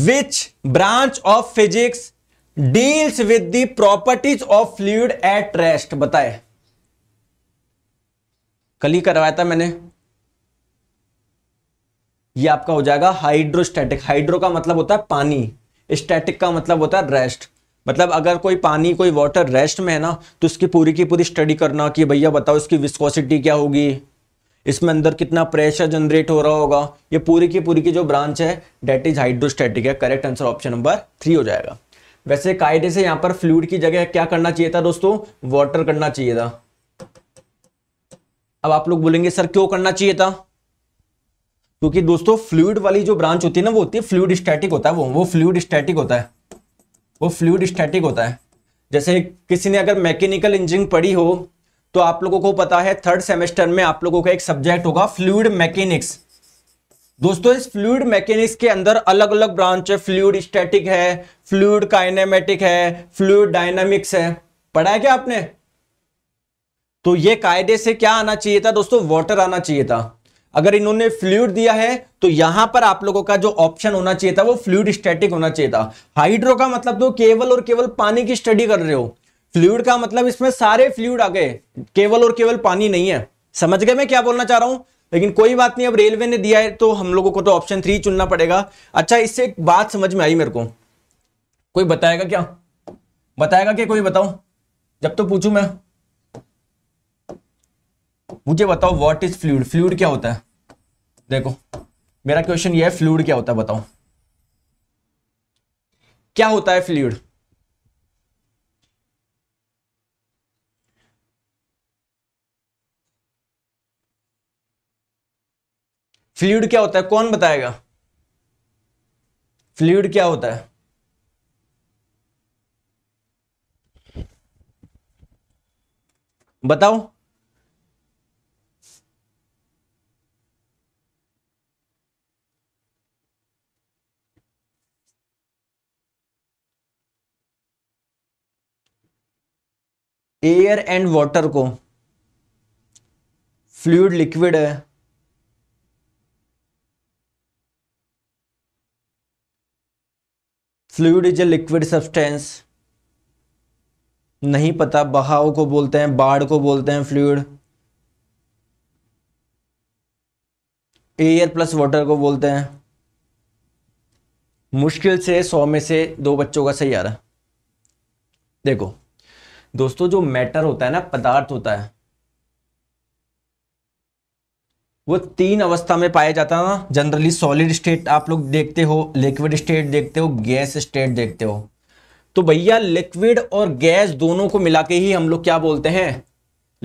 which branch of physics deals with the properties of fluid at rest बताए कल ही करवाया था मैंने ये आपका हो जाएगा हाइड्रोस्टैटिक हाइड्रो का मतलब होता है पानी स्टैटिक का मतलब होता है रेस्ट मतलब अगर कोई पानी कोई वाटर रेस्ट में है ना तो उसकी पूरी की पूरी स्टडी करना कि भैया बताओ इसकी विस्कोसिटी क्या होगी इसमें अंदर कितना प्रेशर जनरेट हो रहा होगा ये पूरी की पूरी की जो ब्रांच है डेट इज हाइड्रोस्टैटिक है correct answer option number three हो जाएगा वैसे कायदे से यहाँ पर फ्लूड की जगह क्या करना चाहिए था दोस्तों वाटर करना चाहिए था अब आप लोग बोलेंगे सर क्यों करना चाहिए था क्योंकि दोस्तों फ्लूड वाली जो ब्रांच होती है ना वो होती है फ्लूड स्टैटिक होता है वो वो फ्लूड स्टैटिक होता है वो फ्लूड स्टैटिक होता है जैसे किसी ने अगर मैकेनिकल इंजीनियरिंग पढ़ी हो तो आप लोगों को पता है थर्ड सेमेस्टर में आप लोगों का एक सब्जेक्ट होगा फ्लूड मैकेनिक्स दोस्तों इस फ्लूड मैकेनिक्स के अंदर अलग अलग ब्रांच है फ्लूड स्टैटिक है फ्लूड काइनेमेटिक है फ्लूड डायनामिक्स है पढ़ा है क्या आपने तो ये कायदे से क्या आना चाहिए था दोस्तों वाटर आना चाहिए था अगर इन्होंने फ्लूड दिया है तो यहां पर आप लोगों का जो ऑप्शन होना चाहिए था वो फ्लूड स्टैटिक होना चाहिए था हाइड्रो का मतलब तो केवल और केवल पानी की स्टडी कर रहे हो फ्लूड का मतलब इसमें सारे फ्लूड आ गए केवल और केवल पानी नहीं है समझ गए मैं क्या बोलना चाह रहा हूं लेकिन कोई बात नहीं अब रेलवे ने दिया है तो हम लोगों को तो ऑप्शन थ्री चुनना पड़ेगा अच्छा इससे एक बात समझ में आई मेरे को कोई बताएगा क्या बताएगा क्या कोई बताओ जब तो पूछू मैं मुझे बताओ व्हाट इज फ्लूड फ्लूड क्या होता है देखो मेरा क्वेश्चन ये है फ्लूड क्या होता है बताओ क्या होता है फ्लूड फ्लूड क्या होता है कौन बताएगा फ्लूड क्या होता है बताओ एयर एंड वाटर को फ्लूड लिक्विड है fluid is a liquid substance नहीं पता बहाव को बोलते हैं बाढ़ को बोलते हैं फ्लूड एयर प्लस वाटर को बोलते हैं मुश्किल से सौ में से दो बच्चों का सही आ रहा है देखो दोस्तों जो मैटर होता है ना पदार्थ होता है वो तीन अवस्था में पाया जाता है ना जनरली सॉलिड स्टेट आप लोग देखते हो लिक्विड स्टेट देखते हो गैस स्टेट देखते हो तो भैया लिक्विड और गैस दोनों को मिला के ही हम लोग क्या बोलते हैं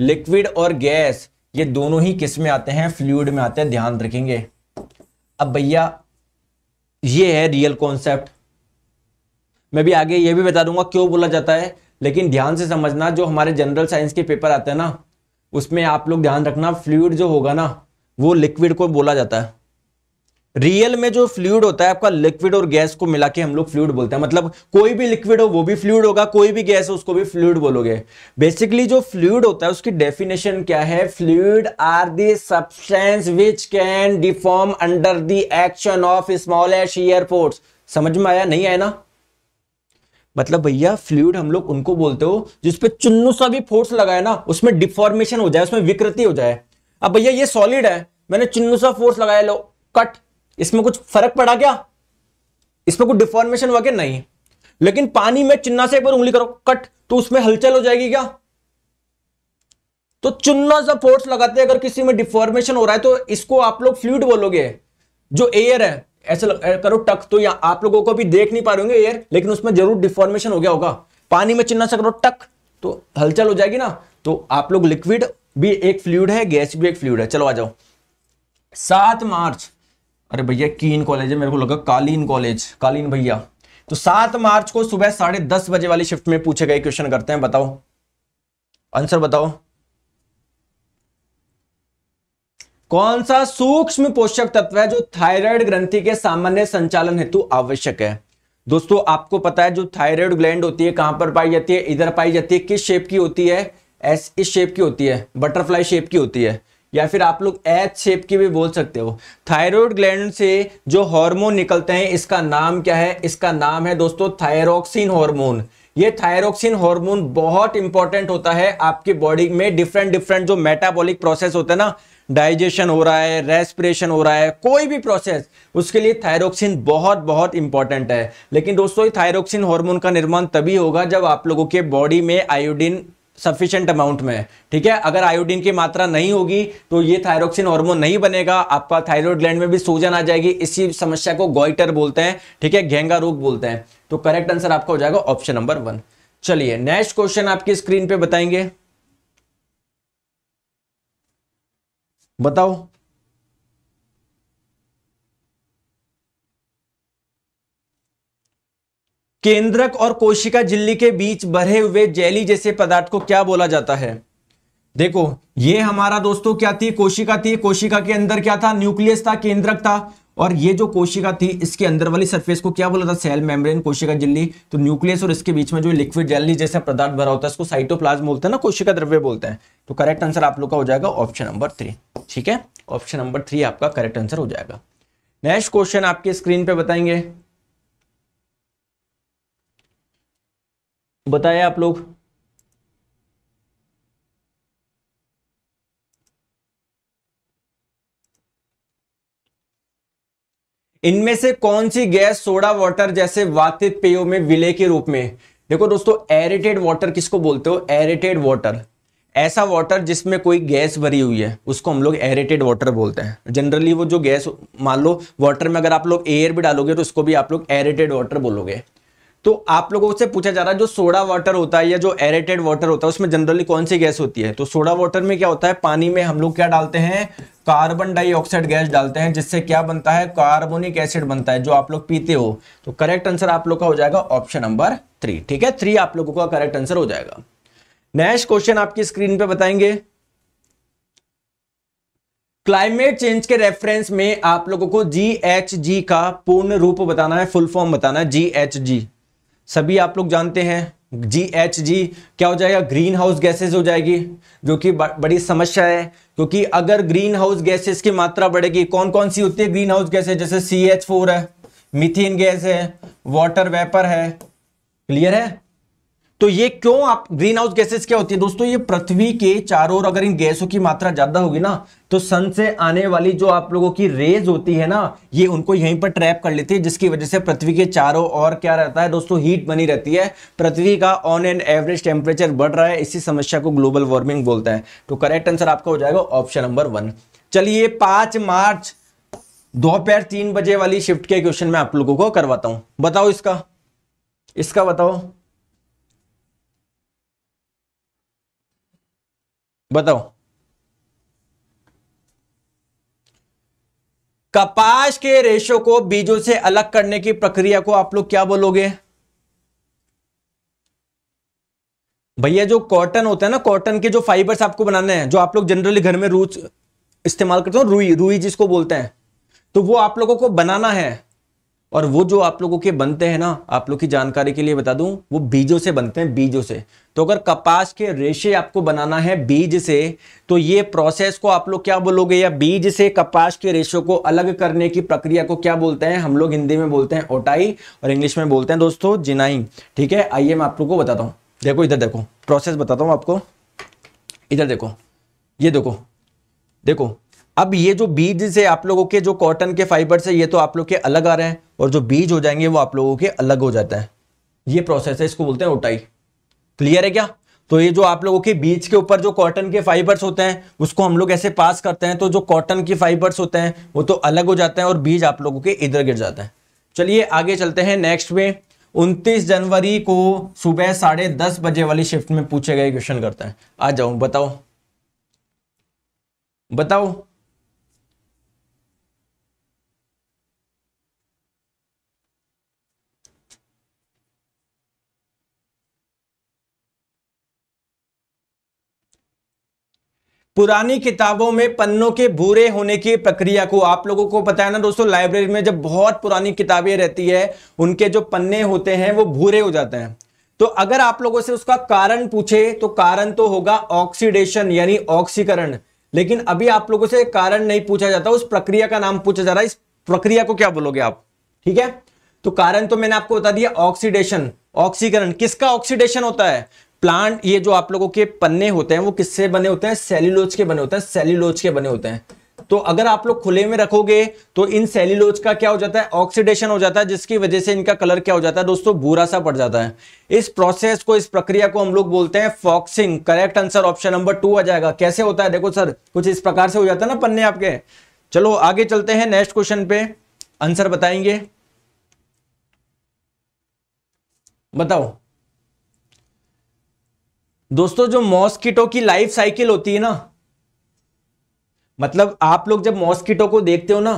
लिक्विड और गैस ये दोनों ही किस में आते हैं फ्लूड में आते हैं ध्यान रखेंगे अब भैया ये है रियल कॉन्सेप्ट मैं भी आगे ये भी बता दूंगा क्यों बोला जाता है लेकिन ध्यान से समझना जो हमारे जनरल साइंस के पेपर आते हैं ना उसमें आप लोग ध्यान रखना फ्लूड जो होगा ना वो लिक्विड को बोला जाता है रियल में जो फ्लूड होता है आपका लिक्विड और गैस को मिला के हम लोग फ्लूड बोलते हैं मतलब कोई भी लिक्विड हो वो भी फ्लूड होगा कोई भी गैस हो उसको भी फ्लूड बोलोगे बेसिकली जो फ्लूड होता है उसकी डेफिनेशन क्या है fluid are the substance which can deform under the action of small ash force समझ में आया नहीं आया ना मतलब भैया फ्लूड हम लोग उनको बोलते हो जिसपे चुन्नू सा भी फोर्स लगाए ना उसमें डिफॉर्मेशन हो जाए उसमें विकृति हो जाए अब भैया ये सॉलिड है मैंने चुन्नू सा फोर्स लगाया लो कट इसमें कुछ फर्क पड़ा क्या इसमें कुछ डिफॉर्मेशन क्या नहीं लेकिन पानी में चुन्ना से एक बार उंगली करो कट तो उसमें हलचल हो जाएगी क्या तो चुन्ना सा फोर्स लगाते अगर किसी में डिफॉर्मेशन हो रहा है तो इसको आप लोग फ्लूड बोलोगे जो एयर है ऐसे करो टक तो या आप लोगों को भी देख नहीं पा रहे होंगे एयर लेकिन उसमें जरूर डिफॉर्मेशन हो गया होगा पानी में चिन्ना से करो टक तो हलचल हो जाएगी ना तो आप लोग लिक्विड भी एक फ्लूड है गैस भी एक फ्लूड है चलो आ जाओ सात मार्च अरे भैया कीन कॉलेज है मेरे को लगा कालीन कॉलेज कालीन भैया तो सात मार्च को सुबह साढ़े दस बजे वाली शिफ्ट में पूछे गए क्वेश्चन करते हैं बताओ आंसर बताओ कौन सा सूक्ष्म पोषक तत्व है जो थायराइड ग्रंथि के सामान्य संचालन हेतु आवश्यक है दोस्तों आपको पता है जो थायराइड ग्लैंड होती है कहां पर पाई जाती है इधर पाई जाती है किस शेप की होती है एस इस शेप की होती है बटरफ्लाई शेप की होती है या फिर आप लोग एच शेप की भी बोल सकते हो थायरॉयड ग्लैंड से जो हार्मोन निकलते हैं इसका नाम क्या है इसका नाम है दोस्तों थायरोक्सिन हार्मोन ये थायरोक्सिन हार्मोन बहुत इंपॉर्टेंट होता है आपकी बॉडी में डिफरेंट डिफरेंट जो मेटाबॉलिक प्रोसेस होता है ना डाइजेशन हो रहा है रेस्पिरेशन हो रहा है कोई भी प्रोसेस उसके लिए थायरोक्सिन बहुत बहुत इंपॉर्टेंट है लेकिन दोस्तों ये थायरोक्सिन हार्मोन का निर्माण तभी होगा जब आप लोगों के बॉडी में आयोडीन सफिशियंट अमाउंट में ठीक है अगर आयोडीन की मात्रा नहीं होगी तो ये थायरोक्सिन हार्मोन नहीं बनेगा आपका थायरॉयड ग्लैंड में भी सूजन आ जाएगी इसी समस्या को गोइटर बोलते हैं ठीक है घेंगा रोग बोलते हैं तो करेक्ट आंसर आपका हो जाएगा ऑप्शन नंबर वन चलिए नेक्स्ट क्वेश्चन आपकी स्क्रीन पे बताएंगे बताओ केंद्रक और कोशिका झिल्ली के बीच भरे हुए जेली जैसे पदार्थ को क्या बोला जाता है देखो ये हमारा दोस्तों क्या थी कोशिका थी कोशिका के अंदर क्या था न्यूक्लियस था केंद्रक था और ये जो कोशिका थी इसके अंदर वाली सरफेस को क्या बोला था सेल मेम्ब्रेन कोशिका झिल्ली तो न्यूक्लियस और इसके बीच में जो लिक्विड जेली जैसा पदार्थ भरा होता है इसको साइटोप्लाज्म बोलते हैं ना कोशिका द्रव्य बोलते हैं तो करेक्ट आंसर आप लोग का हो जाएगा ऑप्शन नंबर थ्री ठीक है ऑप्शन नंबर थ्री आपका करेक्ट आंसर हो जाएगा नेक्स्ट क्वेश्चन आपके स्क्रीन पे बताएंगे बताया आप लोग इनमें से कौन सी गैस सोडा वाटर जैसे वातित पेयों में विलय के रूप में देखो दोस्तों एरेटेड वाटर किसको बोलते हो एरेटेड वाटर ऐसा वाटर जिसमें कोई गैस भरी हुई है उसको हम लोग एरेटेड वाटर बोलते हैं जनरली वो जो गैस मान लो वाटर में अगर आप लोग एयर भी डालोगे तो उसको भी आप लोग एरेटेड वाटर बोलोगे तो आप लोगों से पूछा जा रहा है जो सोडा वाटर होता है या जो एरेटेड वाटर होता है उसमें जनरली कौन सी गैस होती है तो सोडा वाटर में क्या होता है पानी में हम लोग क्या डालते हैं कार्बन डाइऑक्साइड गैस डालते हैं जिससे क्या बनता है कार्बोनिक एसिड बनता है जो आप लोग पीते हो तो करेक्ट आंसर आप लोग का हो जाएगा ऑप्शन नंबर थ्री ठीक है थ्री आप लोगों का करेक्ट आंसर हो जाएगा नेक्स्ट क्वेश्चन आपकी स्क्रीन पर बताएंगे क्लाइमेट चेंज के रेफरेंस में आप लोगों को जी एच जी का पूर्ण रूप बताना है फुल फॉर्म बताना है जी एच जी सभी आप लोग जानते हैं जी एच जी क्या हो जाएगा ग्रीन हाउस गैसेज हो जाएगी जो कि बड़ी समस्या है क्योंकि अगर ग्रीन हाउस गैसेज की मात्रा बढ़ेगी कौन कौन सी होती है ग्रीन हाउस गैसेज जैसे सी एच फोर है मिथेन गैस है वाटर वेपर है क्लियर है तो ये क्यों आप ग्रीन हाउस गैसेस क्या होती है दोस्तों ये पृथ्वी के चारों ओर अगर इन गैसों की मात्रा ज्यादा होगी ना तो सन से आने वाली जो आप लोगों की रेज होती है ना ये उनको यहीं पर ट्रैप कर लेती है जिसकी वजह से पृथ्वी के चारों ओर क्या रहता है दोस्तों हीट बनी रहती है पृथ्वी का ऑन एंड एवरेज टेम्परेचर बढ़ रहा है इसी समस्या को ग्लोबल वार्मिंग बोलता है तो करेक्ट आंसर आपका हो जाएगा ऑप्शन नंबर वन चलिए पांच मार्च दोपहर तीन बजे वाली शिफ्ट के क्वेश्चन में आप लोगों को करवाता हूं बताओ इसका इसका बताओ बताओ कपास के रेशो को बीजों से अलग करने की प्रक्रिया को आप लोग क्या बोलोगे भैया जो कॉटन होता है ना कॉटन के जो फाइबर्स आपको बनाने हैं जो आप लोग जनरली घर में रूच इस्तेमाल करते हो रुई रुई जिसको बोलते हैं तो वो आप लोगों को बनाना है और वो जो आप लोगों के बनते हैं ना आप लोग की जानकारी के लिए बता दूं वो बीजों से बनते हैं बीजों से तो अगर कपास के रेशे आपको बनाना है बीज से तो ये प्रोसेस को आप लोग क्या बोलोगे या बीज से कपास के रेशों को अलग करने की प्रक्रिया को क्या बोलते हैं हम लोग हिंदी में बोलते हैं ओटाई और इंग्लिश में बोलते हैं दोस्तों जिनाई ठीक है आइए मैं आप लोग को बताता हूँ देखो इधर देखो प्रोसेस बताता हूँ आपको इधर देखो ये देखो देखो अब ये जो बीज से आप लोगों के जो कॉटन के फाइबर से ये तो आप लोग के अलग आ रहे हैं और जो बीज हो जाएंगे वो आप लोगों के अलग हो जाता है ये प्रोसेस है इसको बोलते हैं उटाई क्लियर है क्या तो ये जो आप लोगों के बीज के ऊपर जो कॉटन के फाइबर्स होते हैं उसको हम लोग ऐसे पास करते हैं तो जो कॉटन के फाइबर्स होते हैं वो तो अलग हो जाते हैं और बीज आप लोगों के इधर गिर जाते हैं चलिए आगे चलते हैं नेक्स्ट में उनतीस जनवरी को सुबह साढ़े दस बजे वाली शिफ्ट में पूछे गए क्वेश्चन करते हैं आ जाओ बताओ बताओ पुरानी किताबों में पन्नों के भूरे होने की प्रक्रिया को आप लोगों को पता है ना दोस्तों लाइब्रेरी में जब बहुत पुरानी किताबें रहती है उनके जो पन्ने होते हैं वो भूरे हो जाते हैं तो अगर आप लोगों से उसका कारण पूछे तो कारण तो होगा ऑक्सीडेशन यानी ऑक्सीकरण लेकिन अभी आप लोगों से कारण नहीं पूछा जाता उस प्रक्रिया का नाम पूछा जा रहा है इस प्रक्रिया को क्या बोलोगे आप ठीक है तो कारण तो मैंने आपको बता दिया ऑक्सीडेशन ऑक्सीकरण किसका ऑक्सीडेशन होता है प्लांट ये जो आप लोगों के पन्ने होते हैं वो किससे बने होते हैं सेल्यूलोज के बने होते हैं सेल्यूलोज के बने होते हैं तो अगर आप लोग खुले में रखोगे तो इन सेल्यूलोज का क्या हो जाता है ऑक्सीडेशन हो जाता है जिसकी वजह से इनका कलर क्या हो जाता है दोस्तों भूरा सा पड़ जाता है इस प्रोसेस को इस प्रक्रिया को हम लोग बोलते हैं फॉक्सिंग correct answer option number two आ जाएगा कैसे होता है देखो सर कुछ इस प्रकार से हो जाता है ना पन्ने आपके चलो आगे चलते हैं नेक्स्ट क्वेश्चन पे आंसर बताएंगे बताओ दोस्तों जो मॉस्किटो की लाइफ साइकिल होती है ना मतलब आप लोग जब मॉस्किटो को देखते हो ना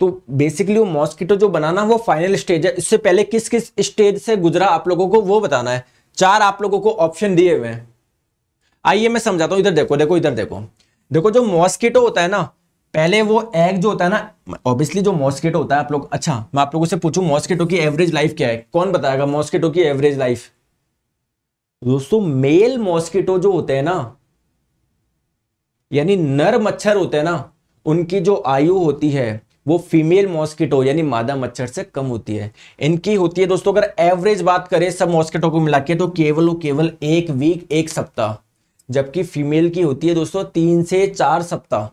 तो बेसिकली वो मॉस्किटो जो बनाना वो फाइनल स्टेज है इससे पहले किस किस स्टेज से गुजरा आप लोगों को वो बताना है चार आप लोगों को ऑप्शन दिए हुए हैं आइए मैं समझाता हूं इधर देखो देखो इधर देखो देखो जो मॉस्किटो होता है ना पहले वो एग जो होता है ना ऑब्वियसली जो मॉस्किटो होता है आप लोग अच्छा मैं आप लोगों से पूछूं मॉस्किटो की एवरेज लाइफ क्या है कौन बताएगा मॉस्किटो की एवरेज लाइफ दोस्तों मेल मॉस्किटो जो होते हैं ना यानी नर मच्छर होते हैं ना उनकी जो आयु होती है वो फीमेल मॉस्किटो यानी मादा मच्छर से कम होती है इनकी होती है दोस्तों अगर एवरेज बात करें सब मॉस्किटो को मिला के तो केवल केवल एक वीक एक सप्ताह जबकि फीमेल की होती है दोस्तों तीन से चार सप्ताह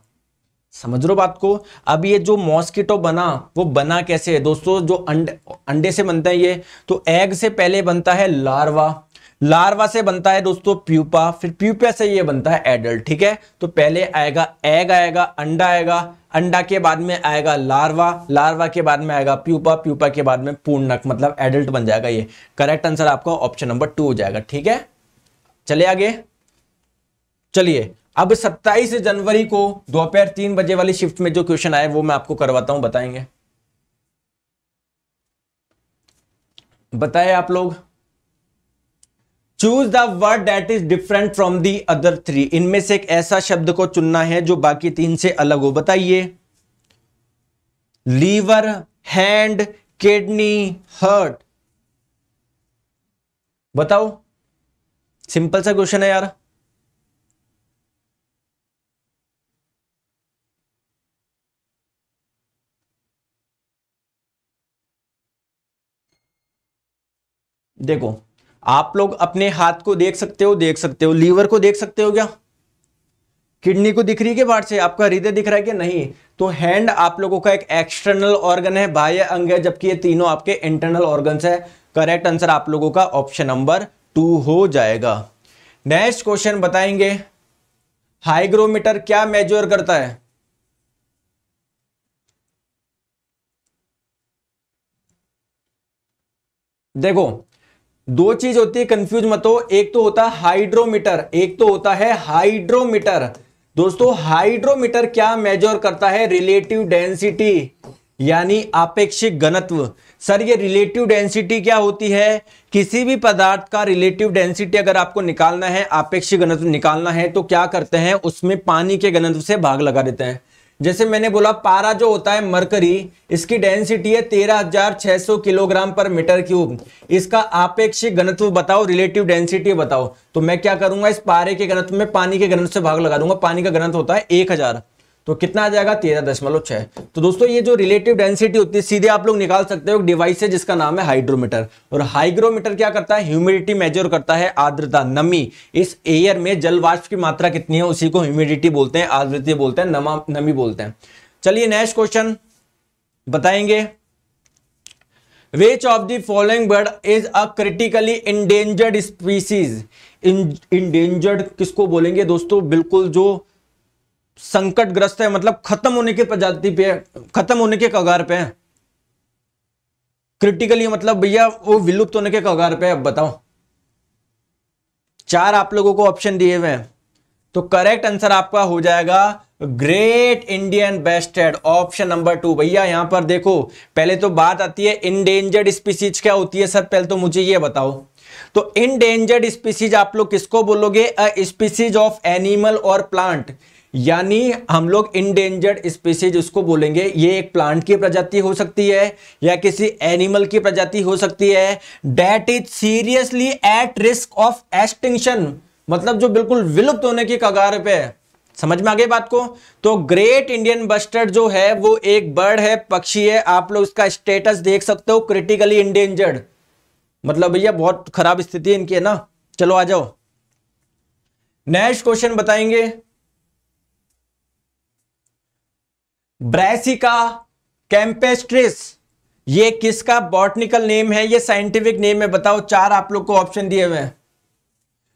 समझ रहे बात को अब ये जो मॉस्किटो बना वो बना कैसे है दोस्तों जो अंडे अंडे से बनता है ये तो एग से पहले बनता है लार्वा लार्वा से बनता है दोस्तों प्यूपा फिर प्यूपा से ये बनता है एडल्ट ठीक है तो पहले आएगा एग आएगा अंडा आएगा अंडा के बाद में आएगा लार्वा लार्वा के बाद में आएगा प्यूपा प्यूपा के बाद में पूर्णक मतलब एडल्ट बन जाएगा ये करेक्ट आंसर आपका ऑप्शन नंबर टू हो जाएगा ठीक है चले आगे चलिए अब 27 जनवरी को दोपहर तीन बजे वाली शिफ्ट में जो क्वेश्चन आए वो मैं आपको करवाता हूं बताएंगे बताए आप लोग choose the word that is different from the other three इनमें से एक ऐसा शब्द को चुनना है जो बाकी तीन से अलग हो बताइए लीवर हैंड किडनी हर्ट बताओ सिंपल सा क्वेश्चन है यार देखो आप लोग अपने हाथ को देख सकते हो देख सकते हो लीवर को देख सकते हो क्या किडनी को दिख रही है बाढ़ बाहर से आपका हृदय दिख रहा है कि नहीं तो हैंड आप लोगों का एक एक्सटर्नल ऑर्गन है बाह्य अंग है जबकि ये तीनों आपके इंटरनल ऑर्गन है करेक्ट आंसर आप लोगों का ऑप्शन नंबर टू हो जाएगा नेक्स्ट क्वेश्चन बताएंगे हाइग्रोमीटर क्या मेजर करता है देखो दो चीज होती है कंफ्यूज मत हो एक तो होता है हाइड्रोमीटर एक तो होता है हाइड्रोमीटर दोस्तों हाइड्रोमीटर क्या मेजर करता है रिलेटिव डेंसिटी यानी आपेक्षिक घनत्व सर ये रिलेटिव डेंसिटी क्या होती है किसी भी पदार्थ का रिलेटिव डेंसिटी अगर आपको निकालना है आपेक्षिक घनत्व निकालना है तो क्या करते हैं उसमें पानी के घनत्व से भाग लगा देते हैं जैसे मैंने बोला पारा जो होता है मरकरी इसकी डेंसिटी है 13,600 किलोग्राम पर मीटर क्यूब इसका आपेक्षिक घनत्व बताओ रिलेटिव डेंसिटी बताओ तो मैं क्या करूंगा इस पारे के घनत्व में पानी के घनत्व से भाग लगा दूंगा पानी का घनत्व होता है 1000 तो कितना आ जाएगा तेरह दशमलव छह तो दोस्तों ये जो रिलेटिव डेंसिटी होती है सीधे आप लोग निकाल सकते हो एक डिवाइस है जिसका नाम है हाइड्रोमीटर और हाइग्रोमीटर क्या करता है ह्यूमिडिटी मेजर करता है आर्द्रता नमी इस एयर में जलवाष्प की मात्रा कितनी है उसी को ह्यूमिडिटी बोलते हैं आर्द्रता बोलते हैं नमा नमी बोलते हैं चलिए नेक्स्ट क्वेश्चन बताएंगे which of the following bird is a critically endangered species endangered किसको बोलेंगे दोस्तों बिल्कुल जो संकटग्रस्त है मतलब खत्म होने के प्रजाति पे खत्म होने के कगार पे है क्रिटिकली मतलब भैया वो विलुप्त होने के कगार पे अब बताओ चार आप लोगों को ऑप्शन दिए हुए हैं तो करेक्ट आंसर आपका हो जाएगा great Indian bustard option number two भैया यहां पर देखो पहले तो बात आती है इनडेंजर्ड स्पीसीज क्या होती है सर पहले तो मुझे ये बताओ तो इनडेंजर्ड स्पीसीज आप लोग किसको बोलोगे अ स्पीसीज ऑफ एनिमल और प्लांट यानी हम लोग इंडेंजर्ड स्पीसीज उसको बोलेंगे ये एक प्लांट की प्रजाति हो सकती है या किसी एनिमल की प्रजाति हो सकती है that is seriously at risk of extinction मतलब जो बिल्कुल विलुप्त होने की कगार पे है समझ में आ गई बात को तो ग्रेट इंडियन बस्टर्ड जो है वो एक बर्ड है पक्षी है आप लोग इसका स्टेटस देख सकते हो क्रिटिकली इंडेंजर्ड मतलब भैया बहुत खराब स्थिति इनकी है ना चलो आ जाओ नेक्स्ट क्वेश्चन बताएंगे ब्रैसिका कैंपेस्ट्रिस ये किसका बॉटनिकल नेम है ये साइंटिफिक नेम है बताओ चार आप लोग को ऑप्शन दिए हुए हैं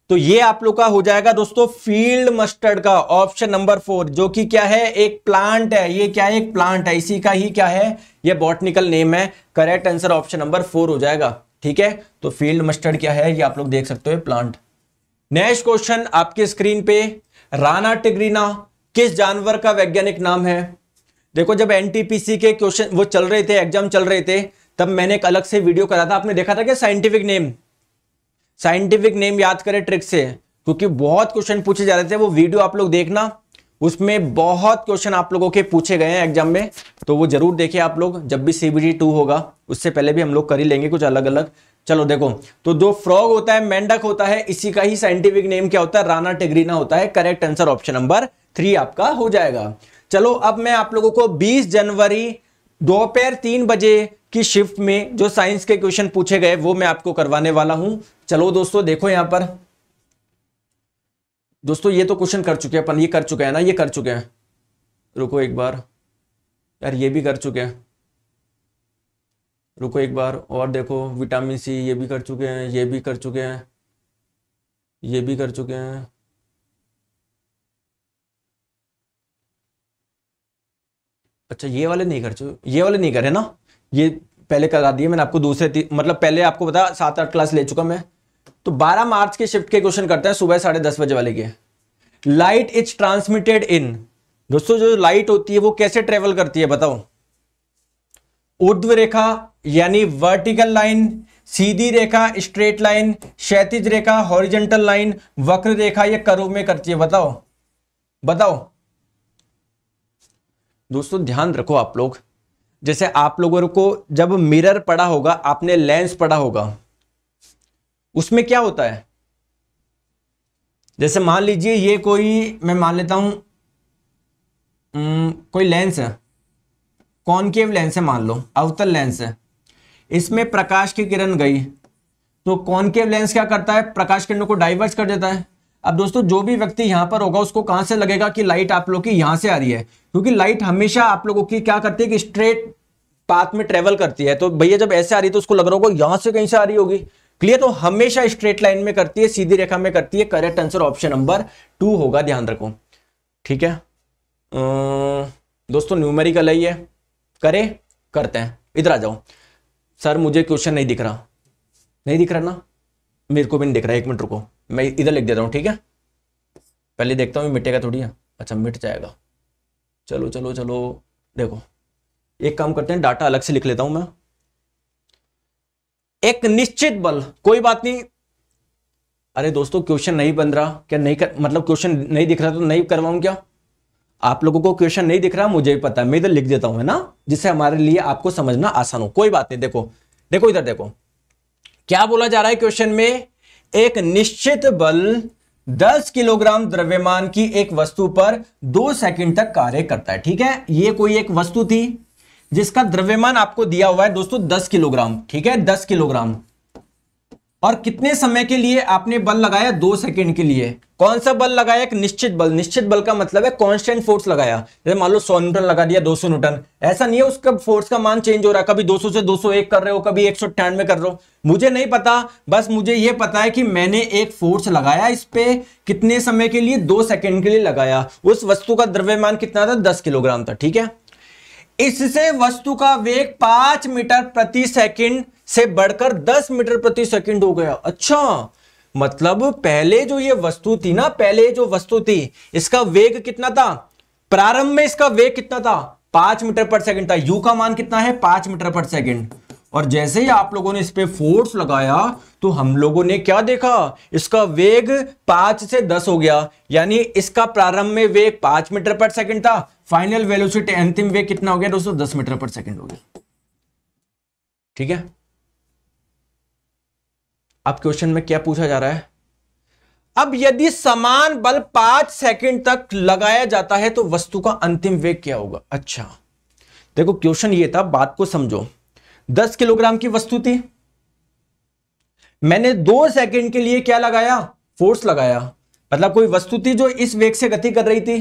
तो ये आप लोग का हो जाएगा दोस्तों फील्ड मस्टर्ड का ऑप्शन नंबर फोर जो कि क्या है एक प्लांट है ये क्या है एक प्लांट है इसी का ही क्या है ये बॉटनिकल नेम है correct answer option number four हो जाएगा ठीक है तो फील्ड मस्टर्ड क्या है ये आप लोग देख सकते हो प्लांट नेक्स्ट क्वेश्चन आपके स्क्रीन पे राना टिग्रीना किस जानवर का वैज्ञानिक नाम है देखो जब एनटीपीसी के क्वेश्चन वो चल रहे थे एग्जाम चल रहे थे तब मैंने एक अलग से वीडियो करा था आपने देखा था कि साइंटिफिक नेम साइंटिफिक नेम याद करें ट्रिक से क्योंकि बहुत क्वेश्चन पूछे जा रहे थे वो वीडियो आप लोग देखना उसमें बहुत क्वेश्चन आप लोगों के पूछे गए हैं एग्जाम में तो वो जरूर देखिए आप लोग जब भी सीबीटी टू होगा उससे पहले भी हम लोग कर ही लेंगे कुछ अलग अलग चलो देखो तो जो फ्रॉग होता है मेंढक होता है इसी का ही साइंटिफिक नेम क्या होता है राना टेग्रीना होता है correct answer option number three आपका हो जाएगा चलो अब मैं आप लोगों को 20 जनवरी दोपहर तीन बजे की शिफ्ट में जो साइंस के क्वेश्चन पूछे गए वो मैं आपको करवाने वाला हूं चलो दोस्तों देखो यहां पर दोस्तों ये तो क्वेश्चन कर चुके हैं अपन ये कर चुके हैं ना ये कर चुके हैं रुको एक बार यार ये भी कर चुके हैं रुको एक बार और देखो विटामिन सी ये भी कर चुके हैं ये भी कर चुके हैं ये भी कर चुके हैं अच्छा ये वाले नहीं कर चुके ये वाले नहीं करे ना ये पहले करा दिए मैंने आपको दूसरे मतलब पहले आपको पता सात आठ क्लास ले चुका मैं तो 12 मार्च के शिफ्ट के क्वेश्चन करते हैं सुबह साढ़े दस बजे वाले के लाइट इज ट्रांसमिटेड इन दोस्तों जो लाइट होती है वो कैसे ट्रेवल करती है बताओ उर्ध्व रेखा यानी वर्टिकल लाइन सीधी रेखा स्ट्रेट लाइन क्षैतिज रेखा हॉरिजेंटल लाइन वक्र रेखा ये करो में करती है बताओ बताओ दोस्तों ध्यान रखो आप लोग जैसे आप लोगों को जब मिरर पड़ा होगा आपने लेंस पड़ा होगा उसमें क्या होता है जैसे मान लीजिए ये कोई मैं मान लेता हूं कोई लेंस है कॉनकेव लेंस है मान लो अवतल लेंस है इसमें प्रकाश की किरण गई तो कॉनकेव लेंस क्या करता है प्रकाश किरणों को डाइवर्स कर देता है अब दोस्तों जो भी व्यक्ति यहाँ पर होगा उसको कहां से लगेगा कि लाइट आप लोग की यहां से आ रही है क्योंकि लाइट हमेशा आप लोगों की क्या करती है कि स्ट्रेट पाथ में ट्रेवल करती है तो भैया जब ऐसे आ रही है तो उसको लग रहा होगा यहां से कहीं से आ रही होगी क्लियर तो हमेशा स्ट्रेट लाइन में करती है सीधी रेखा में करती है correct answer option number two होगा ध्यान रखो ठीक है दोस्तों न्यूमेरिकल है ये करे करते हैं इधर आ जाओ सर मुझे क्वेश्चन नहीं दिख रहा नहीं दिख रहा ना मेरे को भी नहीं दिख रहा एक मिनट रुको मैं इधर लिख देता हूँ ठीक है पहले देखता हूँ मिटेगा थोड़ी अच्छा मिट जाएगा चलो चलो चलो देखो एक काम करते हैं डाटा अलग से लिख लेता हूं मैं एक निश्चित बल कोई बात नहीं अरे दोस्तों क्वेश्चन नहीं बन रहा क्या नहीं कर मतलब क्वेश्चन नहीं दिख रहा तो नहीं करवाऊं क्या आप लोगों को क्वेश्चन नहीं दिख रहा मुझे भी पता है मैं इधर लिख देता हूं है ना जिससे हमारे लिए आपको समझना आसान हो कोई बात नहीं देखो देखो इधर देखो क्या बोला जा रहा है क्वेश्चन में एक निश्चित बल 10 किलोग्राम द्रव्यमान की एक वस्तु पर दो सेकंड तक कार्य करता है ठीक है ये कोई एक वस्तु थी जिसका द्रव्यमान आपको दिया हुआ है दोस्तों 10 किलोग्राम ठीक है 10 किलोग्राम और कितने समय के लिए आपने बल लगाया दो सेकंड के लिए कौन सा बल लगाया एक निश्चित बल निश्चित बल का मतलब है कांस्टेंट फोर्स लगाया जैसे मान लो सौ न्यूटन लगा दिया 200 न्यूटन ऐसा नहीं है उसका फोर्स का मान चेंज हो रहा है कभी 200 से 201 कर रहे हो कभी एक में कर रहे हो मुझे नहीं पता बस मुझे यह पता है कि मैंने एक फोर्स लगाया इस पे कितने समय के लिए दो सेकेंड के लिए लगाया उस वस्तु का द्रव्यमान कितना था दस किलोग्राम था ठीक है इससे वस्तु का वेग पांच मीटर प्रति सेकेंड से बढ़कर 10 मीटर प्रति सेकंड हो गया अच्छा मतलब पहले जो ये वस्तु थी ना पहले जो वस्तु थी इसका वेग कितना था प्रारंभ में इसका वेग कितना था पांच मीटर पर सेकंड था यू का मान कितना है पांच मीटर पर सेकंड और जैसे ही आप लोगों ने इस पर फोर्स लगाया तो हम लोगों ने क्या देखा इसका वेग पांच से दस हो गया यानी इसका प्रारंभ में वेग पांच मीटर पर सेकंड था फाइनल वेलोसिटी अंतिम वेग कितना हो गया दोस्तों दस मीटर पर सेकंड हो गया ठीक है अब क्वेश्चन में क्या पूछा जा रहा है अब यदि समान बल पांच सेकंड तक लगाया जाता है तो वस्तु का अंतिम वेग क्या होगा अच्छा देखो क्वेश्चन ये था बात को समझो दस किलोग्राम की वस्तु थी मैंने दो सेकंड के लिए क्या लगाया फोर्स लगाया मतलब कोई वस्तु थी जो इस वेग से गति कर रही थी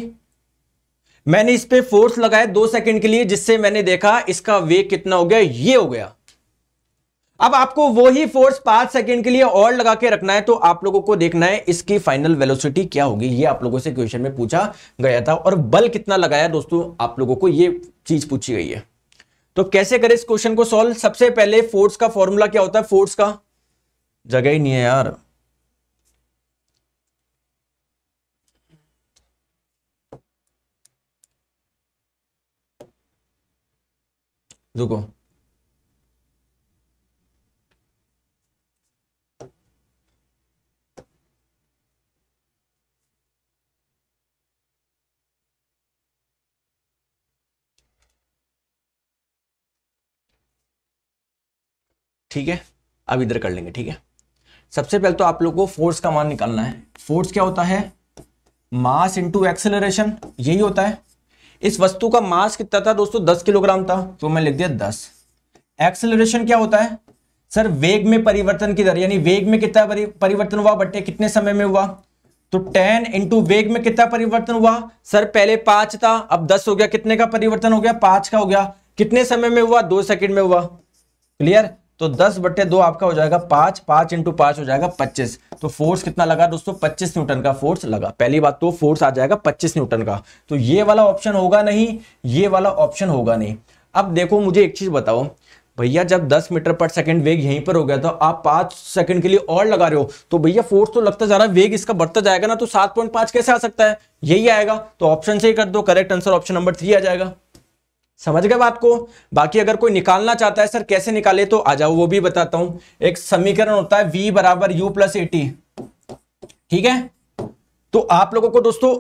मैंने इस पर फोर्स लगाया दो सेकंड के लिए जिससे मैंने देखा इसका वेग कितना हो गया ये हो गया अब आपको वही फोर्स पांच सेकंड के लिए और लगा के रखना है तो आप लोगों को देखना है इसकी फाइनल वेलोसिटी क्या होगी ये आप लोगों से क्वेश्चन में पूछा गया था और बल कितना लगाया दोस्तों आप लोगों को ये चीज पूछी गई है तो कैसे करें इस क्वेश्चन को सॉल्व सबसे पहले फोर्स का फॉर्मूला क्या होता है फोर्स का जगह ही नहीं है यार रुको ठीक है अब इधर कर लेंगे ठीक है सबसे पहले तो आप लोग को फोर्स का मान निकालना है फोर्स क्या होता है मास इंटू एक्सेलरेशन यही होता है इस वस्तु का मास कितना था दोस्तों दस किलोग्राम था तो मैं लिख दिया दस एक्सेलरेशन क्या होता है सर वेग में परिवर्तन की दर यानी वेग में कितना परिवर्तन हुआ बट्टे कितने समय में हुआ तो टेन इंटू वेग में कितना परिवर्तन हुआ सर पहले पांच था अब दस हो गया कितने का परिवर्तन हो गया पांच का हो गया कितने समय में हुआ दो सेकंड में हुआ क्लियर तो दस बट्टे दो आपका हो जाएगा पांच पांच इंटू पांच हो जाएगा पच्चीस तो फोर्स कितना लगा दोस्तों पच्चीस न्यूटन का फोर्स लगा पहली बात तो फोर्स आ जाएगा पच्चीस न्यूटन का तो ये वाला ऑप्शन होगा नहीं ये वाला ऑप्शन होगा नहीं अब देखो मुझे एक चीज बताओ भैया जब 10 मीटर पर सेकंड वेग यहीं पर हो गया था आप पांच सेकंड के लिए और लगा रहे हो तो भैया फोर्स तो लगता जा रहा है वेग इसका बढ़ता जाएगा ना तो 7.5 कैसे आ सकता है यही आएगा तो ऑप्शन से ही कर दो correct answer option number three आ जाएगा समझ गए बात को बाकी अगर कोई निकालना चाहता है सर कैसे निकाले तो आ जाओ वो भी बताता हूं एक समीकरण होता है v बराबर यू प्लस एटी ठीक है तो आप लोगों को दोस्तों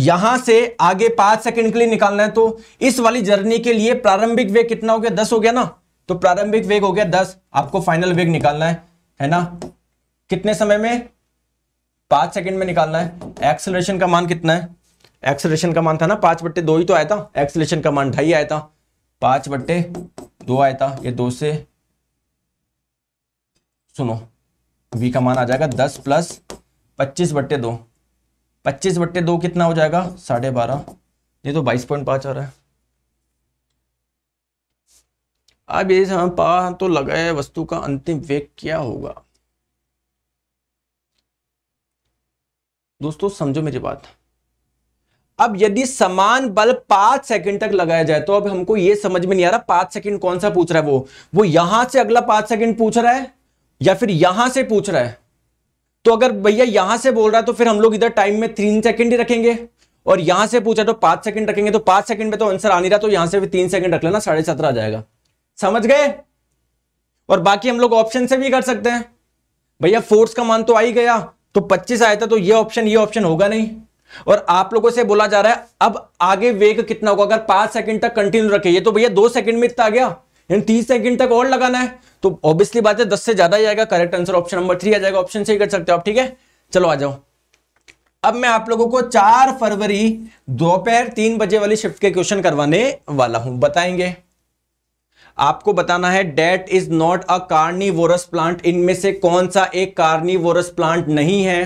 यहां से आगे पांच सेकंड के लिए निकालना है तो इस वाली जर्नी के लिए प्रारंभिक वेग कितना हो गया दस हो गया ना तो प्रारंभिक वेग हो गया दस आपको फाइनल वेग निकालना है है ना कितने समय में पांच सेकंड में निकालना है एक्सेलरेशन का मान कितना है एक्सलेशन का मान था ना पांच बट्टे दो ही तो आया था एक्सलेशन का मान ढाई आया था पांच बट्टे दो आया था ये दो से सुनो v का मान आ जाएगा दस प्लस पच्चीस बट्टे दो पच्चीस बट्टे दो कितना हो जाएगा साढ़े बारह ये तो बाईस पॉइंट पांच आ रहा है अब ये हाँ पा तो लगाए वस्तु का अंतिम वेग क्या होगा दोस्तों समझो मेरी बात अब यदि समान बल पांच सेकंड तक लगाया जाए तो अब हमको यह समझ में नहीं आ रहा पांच सेकंड कौन सा पूछ रहा है वो वो यहां से अगला पांच सेकंड पूछ रहा है या फिर यहां से पूछ रहा है तो अगर भैया यहां से बोल रहा है तो फिर हम लोग इधर टाइम में तीन सेकंड ही रखेंगे और यहां से पूछा तो पांच सेकंड रखेंगे तो पांच सेकंड में तो आंसर आ नहीं रहा तो यहां से भी तीन सेकंड रख लेना साढ़े सत्रह आ जाएगा समझ गए और बाकी हम लोग ऑप्शन से भी कर सकते हैं भैया फोर्स का मान तो आ ही गया तो पच्चीस आया था तो ये ऑप्शन ये ऑप्शन होगा नहीं और आप लोगों से बोला जा रहा है अब आगे वेग कितना होगा अगर पांच सेकंड तक कंटिन्यू रखे ये तो भैया दो सेकंड में इतना आ गया तीस सेकंड तक और लगाना है तो ऑब्वियसली बात है दस से ज्यादा ही आएगा correct answer option number three आ जाएगा ऑप्शन से ही कर सकते हो आप ठीक है चलो आ जाओ अब मैं आप लोगों को चार फरवरी दोपहर तीन बजे वाली शिफ्ट के क्वेश्चन करवाने वाला हूं बताएंगे आपको बताना है that is not a carnivorous plant इनमें से कौन सा एक कार्निवोरस प्लांट नहीं है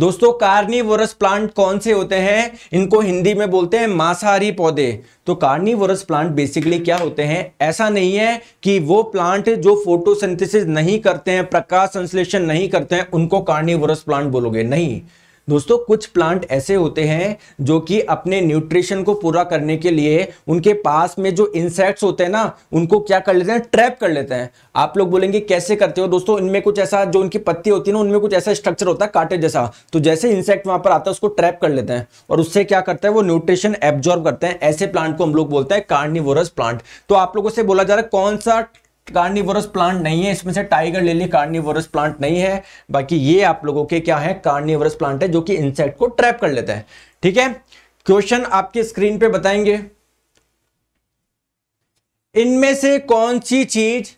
दोस्तों कार्निवोरस प्लांट कौन से होते हैं इनको हिंदी में बोलते हैं मांसाहारी पौधे तो कार्निवोरस प्लांट बेसिकली क्या होते हैं ऐसा नहीं है कि वो प्लांट जो फोटोसिंथेसिस नहीं करते हैं प्रकाश संश्लेषण नहीं करते हैं उनको कार्निवोरस प्लांट बोलोगे नहीं दोस्तों कुछ प्लांट ऐसे होते हैं जो कि अपने न्यूट्रिशन को पूरा करने के लिए उनके पास में जो इंसेक्ट्स होते हैं ना उनको क्या कर लेते हैं ट्रैप कर लेते हैं आप लोग बोलेंगे कैसे करते हो दोस्तों इनमें कुछ ऐसा जो उनकी पत्ती होती है ना उनमें कुछ ऐसा स्ट्रक्चर होता है काटे जैसा तो जैसे इंसेक्ट वहां पर आता है उसको ट्रैप कर लेते हैं और उससे क्या करता है वो न्यूट्रिशन एब्जॉर्ब करते हैं ऐसे प्लांट को हम लोग बोलते हैं कार्निवोरस प्लांट तो आप लोगों से बोला जा रहा है कौन सा कार्निवोरस प्लांट नहीं है इसमें से टाइगर लेली कार्निवोरस प्लांट नहीं है बाकी ये आप लोगों के क्या है कार्निवोरस प्लांट है जो कि इंसेक्ट को ट्रैप कर लेता है ठीक है क्वेश्चन आपके स्क्रीन पे बताएंगे इनमें से कौन सी चीज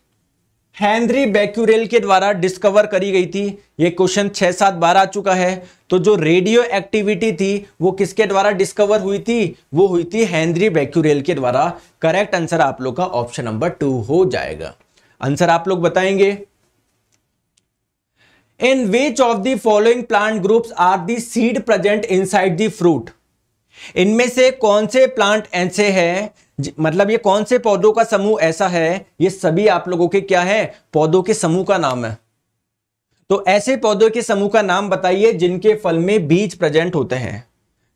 हेनरी बैक्यूरेल के द्वारा डिस्कवर करी गई थी ये क्वेश्चन छह सात बार आ चुका है तो जो रेडियो एक्टिविटी थी वो किसके द्वारा डिस्कवर हुई थी वो हुई थी हेनरी बैक्यूरेल के द्वारा करेक्ट आंसर आप लोग का ऑप्शन नंबर टू हो जाएगा आंसर आप लोग बताएंगे in which of the following plant groups are the seed present inside the fruit इनमें से कौन से प्लांट ऐसे हैं मतलब ये कौन से पौधों का समूह ऐसा है ये सभी आप लोगों के क्या है पौधों के समूह का नाम है तो ऐसे पौधों के समूह का नाम बताइए जिनके फल में बीज प्रेजेंट होते हैं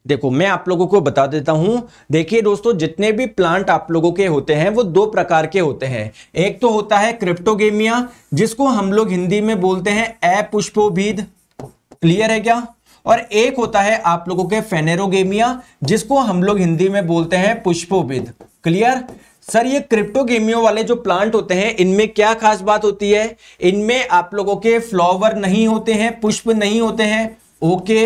देखो मैं आप लोगों को बता देता हूं देखिए दोस्तों जितने भी प्लांट आप लोगों के होते हैं वो दो प्रकार के होते हैं एक तो होता है क्रिप्टोगेमिया जिसको हम लोग हिंदी में बोलते हैं अपुष्पोभीद क्लियर है क्या और एक होता है आप लोगों के फेनेरोगेमिया जिसको हम लोग हिंदी में बोलते हैं पुष्पोविद क्लियर सर ये क्रिप्टोगेमियो वाले जो प्लांट होते हैं इनमें क्या खास बात होती है इनमें आप लोगों के फ्लावर नहीं होते हैं पुष्प नहीं होते हैं ओके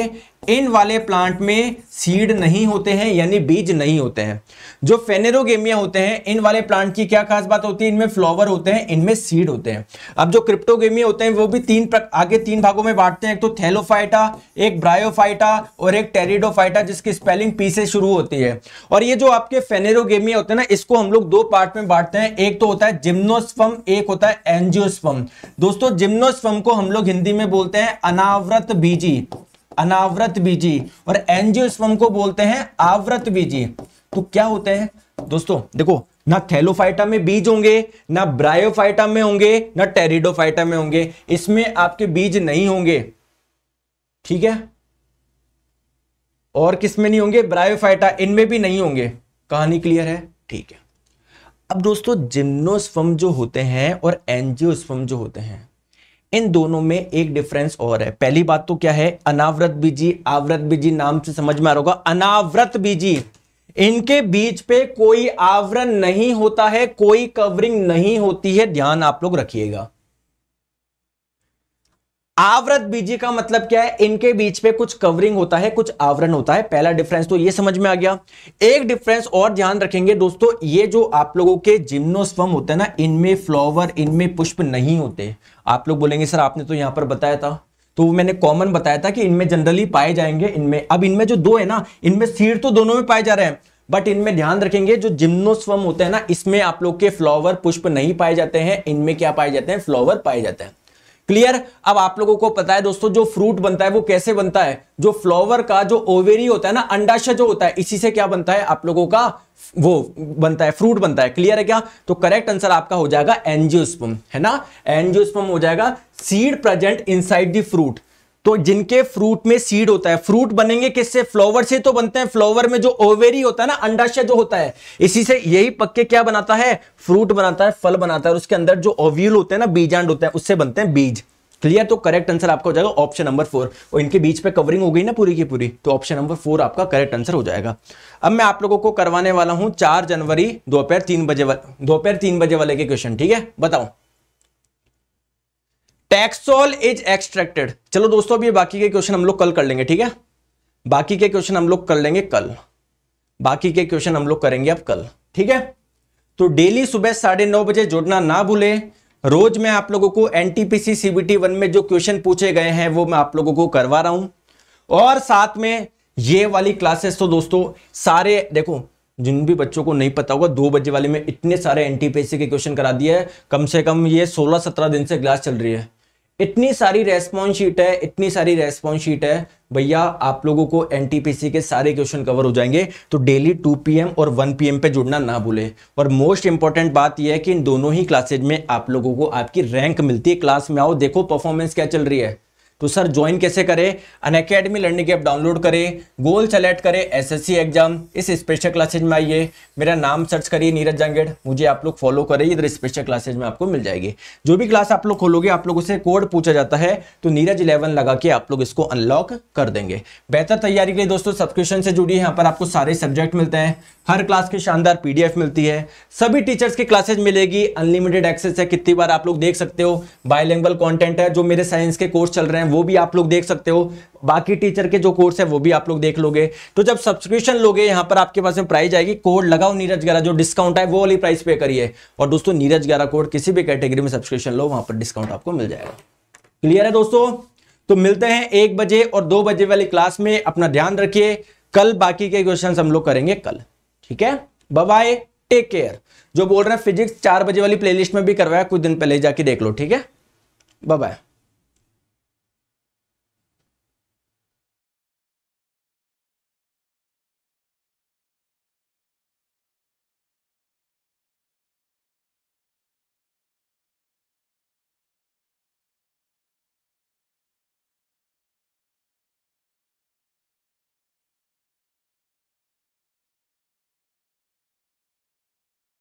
इन वाले प्लांट में सीड नहीं होते हैं यानी बीज नहीं होते हैं जो फेनेरोगेमिया होते हैं इन वाले प्लांट की क्या खास बात होती है इनमें फ्लावर होते हैं इनमें सीड होते हैं अब जो क्रिप्टोगेमिया होते हैं वो भी तीन आगे तीन भागों में बांटते हैं एक तो थैलोफाइटा एक ब्रायोफाइटा और एक टेरिडोफाइटा जिसकी स्पेलिंग पी से शुरू होती है और ये जो आपके फेनेरोगेमिया होते हैं ना इसको हम लोग दो पार्ट में बांटते हैं एक तो होता है जिम्नोस्फम एक होता है एनजियोस्फम दोस्तों जिम्नोस्फम को हम लोग हिंदी में बोलते हैं अनावृत बीजी अनावृत बीजी और एंजियोस्पर्म को बोलते हैं आवृत बीजी तो क्या होते हैं दोस्तों देखो ना थैलोफाइटा में बीज होंगे ना ब्रायोफाइटा में होंगे ना टेरिडोफाइटा में होंगे इसमें आपके बीज नहीं होंगे ठीक है और किसमें नहीं होंगे ब्रायोफाइटा इनमें भी नहीं होंगे कहानी क्लियर है ठीक है अब दोस्तों जिम्नोस्फम जो होते हैं और एंजियोस्फम जो होते हैं इन दोनों में एक डिफरेंस और है पहली बात तो क्या है अनावृत बीजी आवृत बीजी नाम से समझ में आ रहा होगा अनावृत बीजी इनके बीच पे कोई आवरण नहीं होता है कोई कवरिंग नहीं होती है ध्यान आप लोग रखिएगा आवृत बीजी का मतलब क्या है इनके बीच पे कुछ कवरिंग होता है कुछ आवरण होता है पहला डिफरेंस तो ये समझ में आ गया एक डिफरेंस और ध्यान रखेंगे दोस्तों ये जो आप लोगों के जिम्नोस्वम होते हैं ना इनमें फ्लावर इनमें पुष्प नहीं होते आप लोग बोलेंगे सर आपने तो यहां पर बताया था तो मैंने कॉमन बताया था कि इनमें जनरली पाए जाएंगे इनमें अब इनमें जो दो है ना इनमें सीर तो दोनों में पाए जा रहे हैं बट इनमें ध्यान रखेंगे जो जिम्नोस्वम होते हैं ना इसमें आप लोग के फ्लावर पुष्प नहीं पाए जाते हैं इनमें क्या पाए जाते हैं फ्लावर पाए जाते हैं क्लियर अब आप लोगों को पता है दोस्तों जो फ्रूट बनता है वो कैसे बनता है जो फ्लावर का जो ओवेरी होता है ना अंडाशय जो होता है इसी से क्या बनता है आप लोगों का वो बनता है फ्रूट बनता है क्लियर है क्या तो करेक्ट आंसर आपका हो जाएगा एनजियोस्पम है ना एनजियोस्पम हो जाएगा seed present inside the fruit तो जिनके फ्रूट में सीड होता है फ्रूट बनेंगे किससे फ्लावर से तो बनते हैं फ्लावर में जो ओवेरी होता है ना अंडाशय जो होता है इसी से यही पक्के क्या बनाता है फ्रूट बनाता है फल बनाता है और उसके अंदर जो ओव्यूल होते हैं ना बीजांड होते हैं उससे बनते हैं बीज क्लियर तो करेक्ट आंसर आपका हो जाएगा ऑप्शन नंबर फोर और इनके बीच पे कवरिंग हो गई ना पूरी की पूरी तो ऑप्शन नंबर फोर आपका करेक्ट आंसर हो जाएगा अब मैं आप लोगों को करवाने वाला हूं चार जनवरी दोपहर तीन बजे दोपहर तीन बजे वाले के क्वेश्चन ठीक है बताओ टैक्सोल इज एक्सट्रैक्टेड चलो दोस्तों अभी बाकी के क्वेश्चन हम लोग कल कर लेंगे ठीक है बाकी के क्वेश्चन हम लोग कर लेंगे कल बाकी के क्वेश्चन हम लोग करेंगे अब कल ठीक है तो डेली सुबह साढ़े नौ बजे जुड़ना ना भूले रोज मैं आप लोगों को एनटीपीसी सीबीटी वन में जो क्वेश्चन पूछे गए हैं वो मैं आप लोगों को करवा रहा हूं और साथ में ये वाली क्लासेस तो दोस्तों सारे देखो जिन भी बच्चों को नहीं पता होगा दो बजे वाले में इतने सारे एनटीपीसी के क्वेश्चन करा दिए कम से कम ये सोलह सत्रह दिन से क्लास चल रही है इतनी सारी रेस्पॉन्स शीट है इतनी सारी रेस्पॉन्स शीट है भैया आप लोगों को एनटीपीसी के सारे क्वेश्चन कवर हो जाएंगे तो डेली 2 पीएम और 1 पीएम पे जुड़ना ना भूले और मोस्ट इंपॉर्टेंट बात यह है कि इन दोनों ही क्लासेज में आप लोगों को आपकी रैंक मिलती है क्लास में आओ देखो परफॉर्मेंस क्या चल रही है तो सर ज्वाइन कैसे करें Unacademy learning app download करें गोल सेलेक्ट करें एसएससी एग्जाम इस स्पेशल क्लासेज में आइए मेरा नाम सर्च करिए नीरज जांगेड़ मुझे आप लोग फॉलो करें इधर स्पेशल क्लासेज में आपको मिल जाएगी जो भी क्लास आप लोग खोलोगे आप लोगों से कोड पूछा जाता है तो नीरज इलेवन लगा के आप लोग इसको अनलॉक कर देंगे बेहतर तैयारी के लिए दोस्तों सब्सक्रिप्शन से जुड़िए यहाँ पर आपको सारे सब्जेक्ट मिलते हैं हर क्लास की शानदार पी मिलती है सभी टीचर्स की क्लासेज मिलेगी अनलिमिटेड एक्सेस है कितनी बार आप लोग देख सकते हो बायोलेंगल कॉन्टेंट है जो मेरे साइंस के कोर्स चल रहे हैं वो भी आप लोग देख सकते हो बाकी टीचर के जो कोर्स है वो भी आप लोग देख लोगे तो जब सब्सक्रिप्शन लोगे यहाँ पर आपके पास में प्राइस आएगी कोड लगाओ नीरज गरा जो डिस्काउंट है वो वाली प्राइस पे करिए और दोस्तों नीरज गरा कोड किसी भी कैटेगरी में सब्सक्रिप्शन लो वहां पर डिस्काउंट आपको मिल जाएगा क्लियर है दोस्तों तो मिलते हैं एक बजे और दो बजे वाली क्लास में अपना ध्यान रखिए कल बाकी के क्वेश्चन हम लोग करेंगे कल ठीक है बाय टेक केयर जो बोल रहे हैं फिजिक्स चार बजे वाली प्लेलिस्ट में भी करवाया कुछ दिन पहले जाके देख लो ठीक है बाय